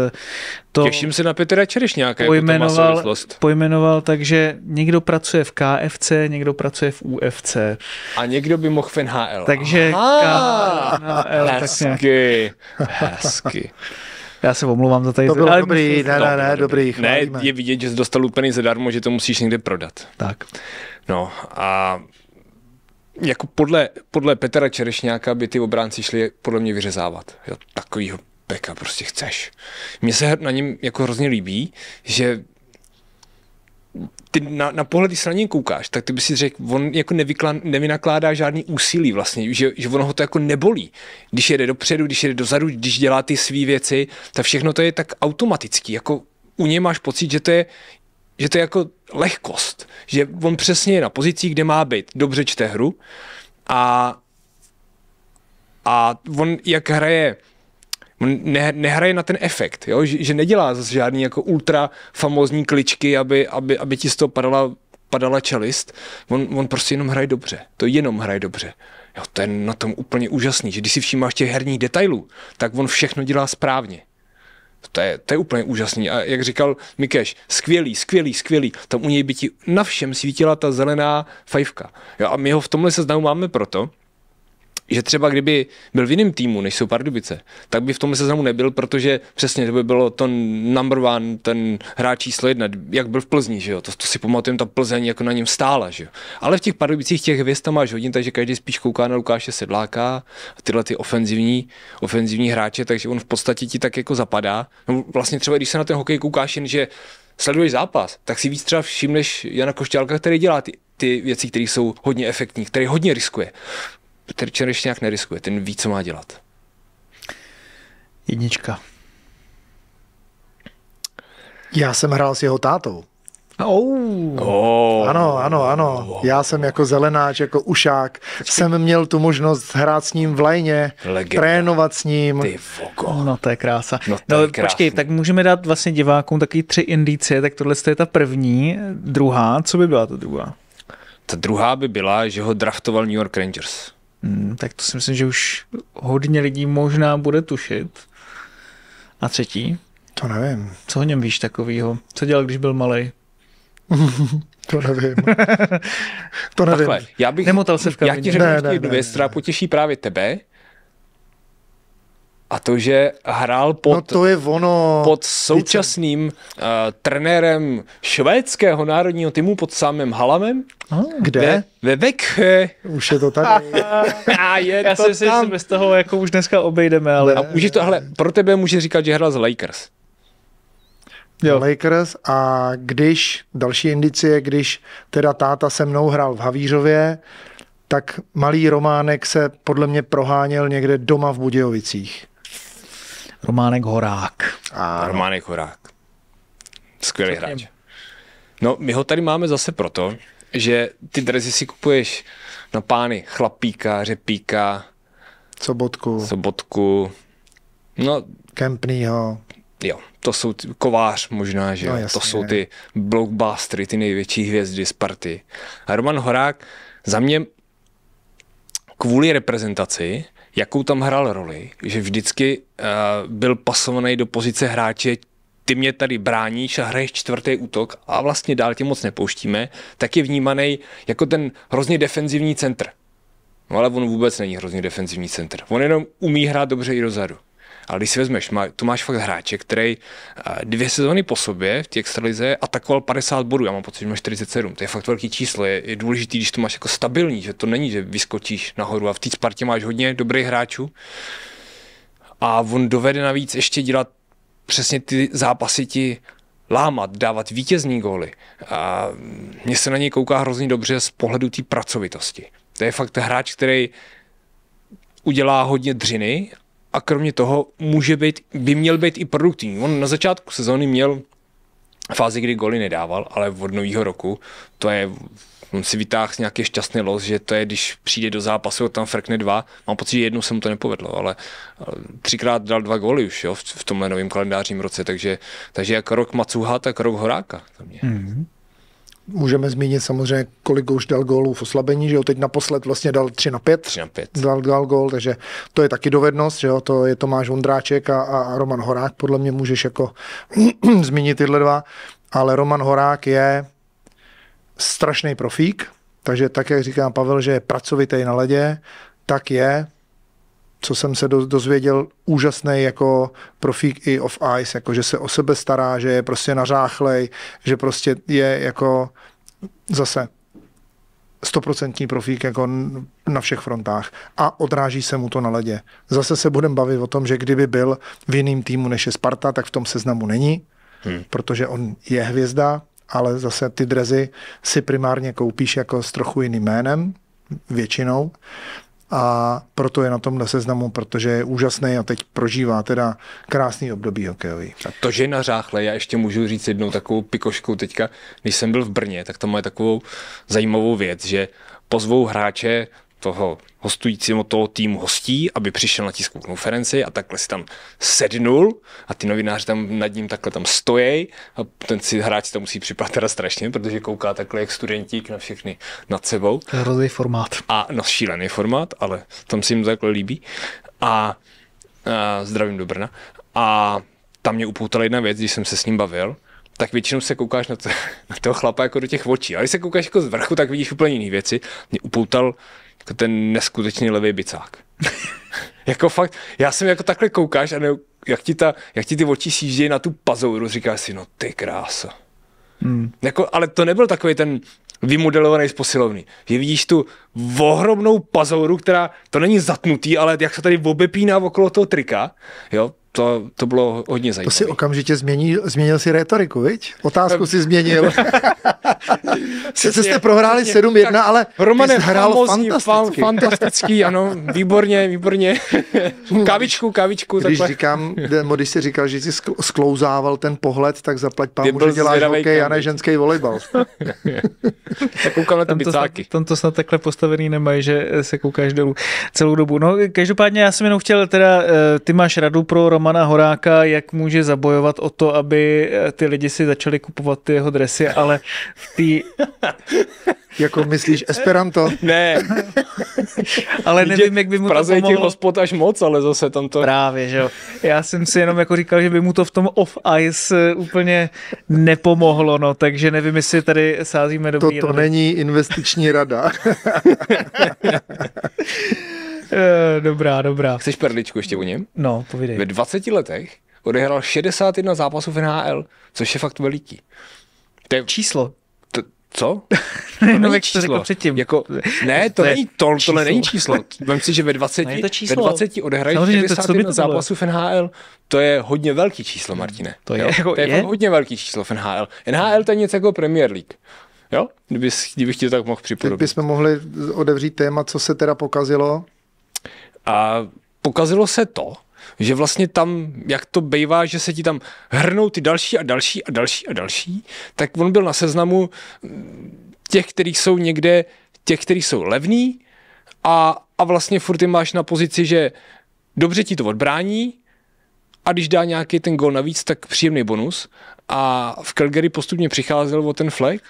to Těším se na Petra Čerešňáka, jako pojmenoval, jako to má pojmenoval tak, že někdo pracuje v KFC, někdo pracuje v UFC. A někdo by mohl v NHL. Takže KHL, hezky, tak hezky. Já se omlouvám za tady. To bylo ale dobrý, ne, ne, ne, dobrý. dobrý Ne, je vidět, že jsi dostal úplně zadarmo, že to musíš někde prodat. Tak. No a jako podle, podle Petra Čerešňáka by ty obránci šli podle mě vyřezávat. Jo, takovýho Beka prostě chceš. Mně se na něm jako hrozně líbí, že ty na, na pohled, když se na něj koukáš, tak ty by si řekl, on jako nevynakládá žádný úsilí vlastně, že, že ono ho to jako nebolí. Když jede dopředu, když jede dozadu, když dělá ty své věci, tak všechno to je tak automatický, jako u něj máš pocit, že to je že to je jako lehkost, že on přesně je na pozici, kde má být, dobře čte hru a, a on jak hraje ne, nehraje na ten efekt, jo? Že, že nedělá zase žádný jako ultra famózní kličky, aby, aby, aby ti z toho padala, padala čelist. On, on prostě jenom hraje dobře, to jenom hraje dobře. Jo, to je na tom úplně úžasný, že když si všímáš těch herních detailů, tak on všechno dělá správně. To je, to je úplně úžasný. A jak říkal Mikeš, skvělý, skvělý, skvělý. Tam u něj by ti na všem svítila ta zelená fajfka. Jo, a my ho v tomhle seznamu máme proto, že třeba kdyby byl v jiném týmu, než jsou Pardubice, tak by v tom seznamu nebyl, protože přesně to by bylo to number one, ten hráč číslo jedna, jak byl v Plzni, že jo? To, to si pamatujeme, ta Plzeň jako na něm stála, že jo? Ale v těch Pardubicích těch hvězd tam máš hodin, takže každý spíš kouká na Lukáše Sedláka a tyhle ty ofenzivní, ofenzivní hráče, takže on v podstatě ti tak jako zapadá. No, vlastně třeba, když se na ten hokej koukáš jen, že sleduješ zápas, tak si víc třeba všimneš Jana Košťálka, který dělá ty, ty věci, které jsou hodně efektní, který hodně riskuje. Petr Čereš nějak neriskuje, ten ví, co má dělat. Jednička. Já jsem hrál s jeho tátou. Oh. Oh. Ano, ano, ano. Já jsem jako zelenáč, jako ušák. Jsem měl tu možnost hrát s ním v lajně, Legenda. trénovat s ním. Ty vogo. No to je krása. No, to no je počkej, tak můžeme dát vlastně divákům taky tři indicie, tak tohle je ta první. Druhá, co by byla ta druhá? Ta druhá by byla, že ho draftoval New York Rangers. Hmm, tak to si myslím, že už hodně lidí možná bude tušit. A třetí? To nevím. Co o něm víš takového? Co dělal, když byl malý? to nevím. to nevím. Takhle, já bych, Nemotal se v kabině. Já ti řeknu ne, ne, dvě, ne, která potěší právě tebe a to, že hrál no pod, no to je ono. pod současným uh, trenérem švédského národního týmu pod samým Halamem. Aha, kde? Ve, ve Vekhe. Už je to tady. a je Já jako to si tam. bez toho jako už dneska obejdeme, ale... A může to, hele, pro tebe může říkat, že hrál z Lakers. Jo. Lakers a když, další indicie, když teda táta se mnou hrál v Havířově, tak malý Románek se podle mě proháněl někde doma v Budějovicích. Románek Horák. A Románek Horák. Skvělý hráč. No, my ho tady máme zase proto, že ty drezy si kupuješ na pány chlapíka, řepíka, sobotku, sobotku no, kempního. Jo, to jsou ty, kovář možná, že no, jasně. to jsou ty blockbustery, ty největší hvězdy party. A Roman Horák za mě kvůli reprezentaci jakou tam hrál roli, že vždycky uh, byl pasovaný do pozice hráče ty mě tady bráníš a hraješ čtvrtý útok a vlastně dál tě moc nepouštíme, tak je vnímaný jako ten hrozně defenzivní centr. No ale on vůbec není hrozně defenzivní centr. On jenom umí hrát dobře i dozadu. Ale když si vezmeš, má, tu máš fakt hráče, který eh, dvě sezóny po sobě v té extralize atakoval 50 bodů, já mám pocit, že máš 47, to je fakt velký číslo, je, je důležitý, když to máš jako stabilní, že to není, že vyskočíš nahoru a v té Spartě máš hodně dobrých hráčů a on dovede navíc ještě dělat přesně ty zápasy ti lámat, dávat vítězní góly. A mně se na něj kouká hrozně dobře z pohledu té pracovitosti. To je fakt hráč, který udělá hodně dřiny a kromě toho může být, by měl být i produktivní. On na začátku sezóny měl fázi, kdy goly nedával, ale od nového roku to je on si vytáhl nějaký šťastný los, že to je, když přijde do zápasu a tam frkne dva. Mám pocit, že jednou se mu to nepovedlo, ale eh, třikrát dal dva góly už jo, v tomhle novém kalendářním roce, takže, takže jak rok Macuha, tak rok Horáka. Mm-hmm. Můžeme zmínit samozřejmě, kolik už dal gólů v oslabení, že jo, teď naposled vlastně dal 3 na 5. 3 na 5. Dal, dal gól, takže to je taky dovednost, že jo, to je Tomáš Vondráček a, a Roman Horák, podle mě můžeš jako zmínit tyhle dva, ale Roman Horák je strašný profík, takže tak, jak říká Pavel, že je pracovitý na ledě, tak je co jsem se dozvěděl, úžasný jako profík i off ice, jako že se o sebe stará, že je prostě nařáchlej, že prostě je jako zase stoprocentní profík jako na všech frontách a odráží se mu to na ledě. Zase se budeme bavit o tom, že kdyby byl v jiným týmu než je Sparta, tak v tom seznamu není, hmm. protože on je hvězda, ale zase ty drezy si primárně koupíš jako s trochu jiným jménem, většinou a proto je na tomhle seznamu, protože je úžasný a teď prožívá teda krásný období hokejový. A to, že je nařáchle, já ještě můžu říct jednou takovou pikošku teďka, když jsem byl v Brně, tak tam je takovou zajímavou věc, že pozvou hráče toho hostujícího toho týmu hostí, aby přišel na tiskovou konferenci a takhle si tam sednul a ty novináři tam nad ním takhle tam stojí a ten si hráč tam musí připadat teda strašně, protože kouká takhle jak studentík na všechny nad sebou. Hrozný formát. A no, šílený formát, ale tam si jim takhle líbí. A, a zdravím do Brna. A tam mě upoutala jedna věc, když jsem se s ním bavil, tak většinou se koukáš na, to, na toho chlapa jako do těch očí. Ale když se koukáš jako z vrchu, tak vidíš úplně jiné věci. Mě upoutal jako ten neskutečný levý bicák. jako fakt, já jsem jako takhle koukáš a ne, jak, ti ta, jak ti ty oči sjíždějí na tu pazouru, říkáš si, no ty krása. Hmm. Jako, ale to nebyl takový ten vymodelovaný z posilovny. Je vidíš tu ohromnou pazouru, která, to není zatnutý, ale jak se tady obepíná okolo toho trika, jo, to, to bylo hodně zajímavé. To si okamžitě změní, změnil si retoriku, viď? Otázku si změnil. Sice jste prohráli 7-1, ale Romane, hrál fantasticky. fantastický, ano, výborně, výborně. Kavičku, kavičku. Když takhle. říkám, když jsi říkal, že jsi sklouzával ten pohled, tak zaplať pámu, že děláš hokej a ne ženský volejbal. tak koukám na ty tam tam to snad takhle postavený nemají, že se koukáš dolů celou dobu. No, každopádně já jsem jenom chtěl, teda, eh, ty máš radu pro Rom. Romana Horáka, jak může zabojovat o to, aby eh, ty lidi si začali kupovat ty jeho dresy, ale v té... jako myslíš Esperanto? Ne. ale nevím, jak by mu to pomohlo. Praze hospod až moc, ale zase tam to... Právě, že jo. Já jsem si jenom jako říkal, že by mu to v tom off-ice eh, úplně nepomohlo, no, takže nevím, jestli tady sázíme dobrý... To rady. není investiční rada. Eh, dobrá, dobrá. Chceš perličku ještě o něm? No, povídej. Ve 20 letech odehrál 61 zápasů v NHL, což je fakt veliký. To je... Číslo. To, co? To no, není jak To Řekl předtím. Jako, ne, to, to není to, číslo. tohle není číslo. Vem si, že ve 20, ne, no to číslo. ve 20 odehrají 61 zápasů v NHL. To je hodně velký číslo, hmm, Martine. To je, Jako, to je, je? hodně velký číslo v NHL. NHL to je něco jako Premier League. Jo? Kdybych, kdybych ti to tak mohl připodobit. Kdybychom mohli odevřít téma, co se teda pokazilo a pokazilo se to, že vlastně tam, jak to bývá, že se ti tam hrnou ty další a další a další a další, tak on byl na seznamu těch, kteří jsou někde, těch, kteří jsou levný a, a vlastně furt ty máš na pozici, že dobře ti to odbrání a když dá nějaký ten gol navíc, tak příjemný bonus a v Calgary postupně přicházel o ten flag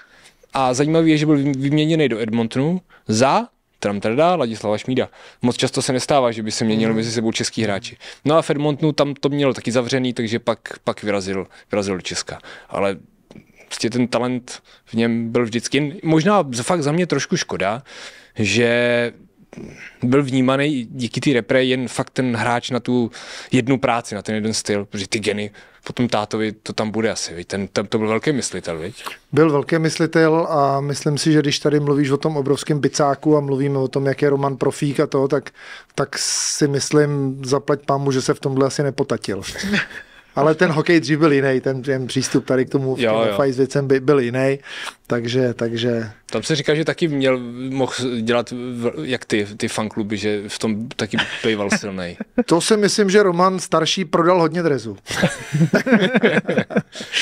a zajímavý je, že byl vyměněný do Edmontonu za Tram Trda, Ladislava Šmída. Moc často se nestává, že by se měnili hmm. mezi sebou český hráči. No a Fedmontnu tam to mělo taky zavřený, takže pak, pak vyrazil, vyrazil do Česka. Ale prostě ten talent v něm byl vždycky. Možná fakt za mě trošku škoda, že byl vnímaný díky té repre jen fakt ten hráč na tu jednu práci, na ten jeden styl, protože ty geny potom tátovi to tam bude asi, viď? Ten, tam to byl velký myslitel, viď? Byl velký myslitel a myslím si, že když tady mluvíš o tom obrovském bicáku a mluvíme o tom, jak je Roman Profík a to, tak, tak si myslím, zaplať pámu, že se v tomhle asi nepotatil. Ale ten hokej dřív byl jiný, ten, ten přístup tady k tomu v jo. s věcem by, byl jiný, takže, takže... Tam se říká, že taky měl, mohl dělat jak ty, ty fankluby, že v tom taky býval silný. to si myslím, že Roman starší prodal hodně drezu.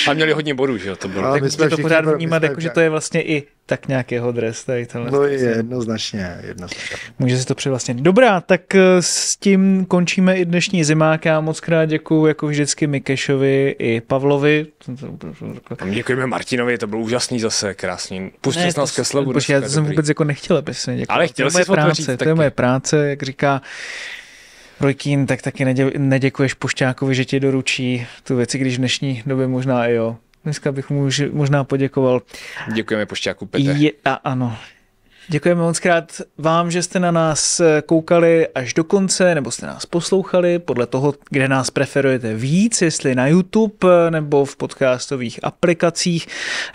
A měli hodně bodů, že jo, to bylo. tak my jsme to pořád vnímat, jako, že to je vlastně i tak nějak jeho dres tady tenhle. No je jednoznačně, jednoznačně. Může si to přivlastnit. Dobrá, tak eh, s tím končíme i dnešní zimák. Já Moc krát děkuji jako vždycky Mikešovi i Pavlovi. Děkujeme Martinovi, to byl úžasný zase, krásný. Pustil jsi nás ke slovu. já to jsem vůbec jako nechtěl, aby se děkuji. Ale chtěl to je práce, to je moje práce, jak říká Rojkín, tak taky neděkuješ pošťákovi, že ti doručí tu věci, když v dnešní době možná i jo. Dneska bych mu možná poděkoval. Děkujeme pošťáku Pete. Je, a ano, Děkujeme moc krát vám, že jste na nás eh, koukali až do konce, nebo jste nás poslouchali, podle toho, kde nás preferujete víc, jestli na YouTube eh, nebo v podcastových aplikacích.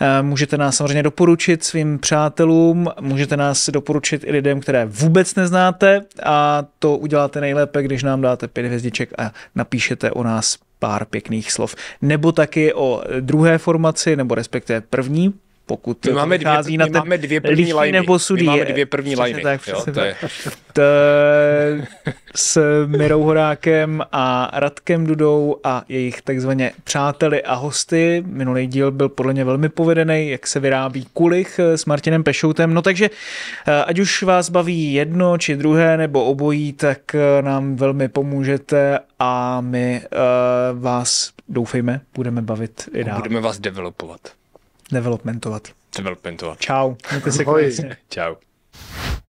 Eh, můžete nás samozřejmě doporučit svým přátelům, můžete nás doporučit i lidem, které vůbec neznáte a to uděláte nejlépe, když nám dáte pět hvězdiček a napíšete o nás pár pěkných slov. Nebo taky o druhé formaci, nebo respektive první pokud my máme dvě, my na ten máme dvě první liny, nebo sudí. My máme dvě první liny. Tak, jo, to je... to, s Mirou Horákem a Radkem Dudou a jejich takzvaně přáteli a hosty. Minulý díl byl podle mě velmi povedený, jak se vyrábí kulich eh, s Martinem Pešoutem. No takže eh, ať už vás baví jedno či druhé nebo obojí, tak eh, nám velmi pomůžete a my vás doufejme, budeme bavit i dál. Budeme vás developovat developmentovat. Developmentovat. Čau. Mějte se krásně. Čau.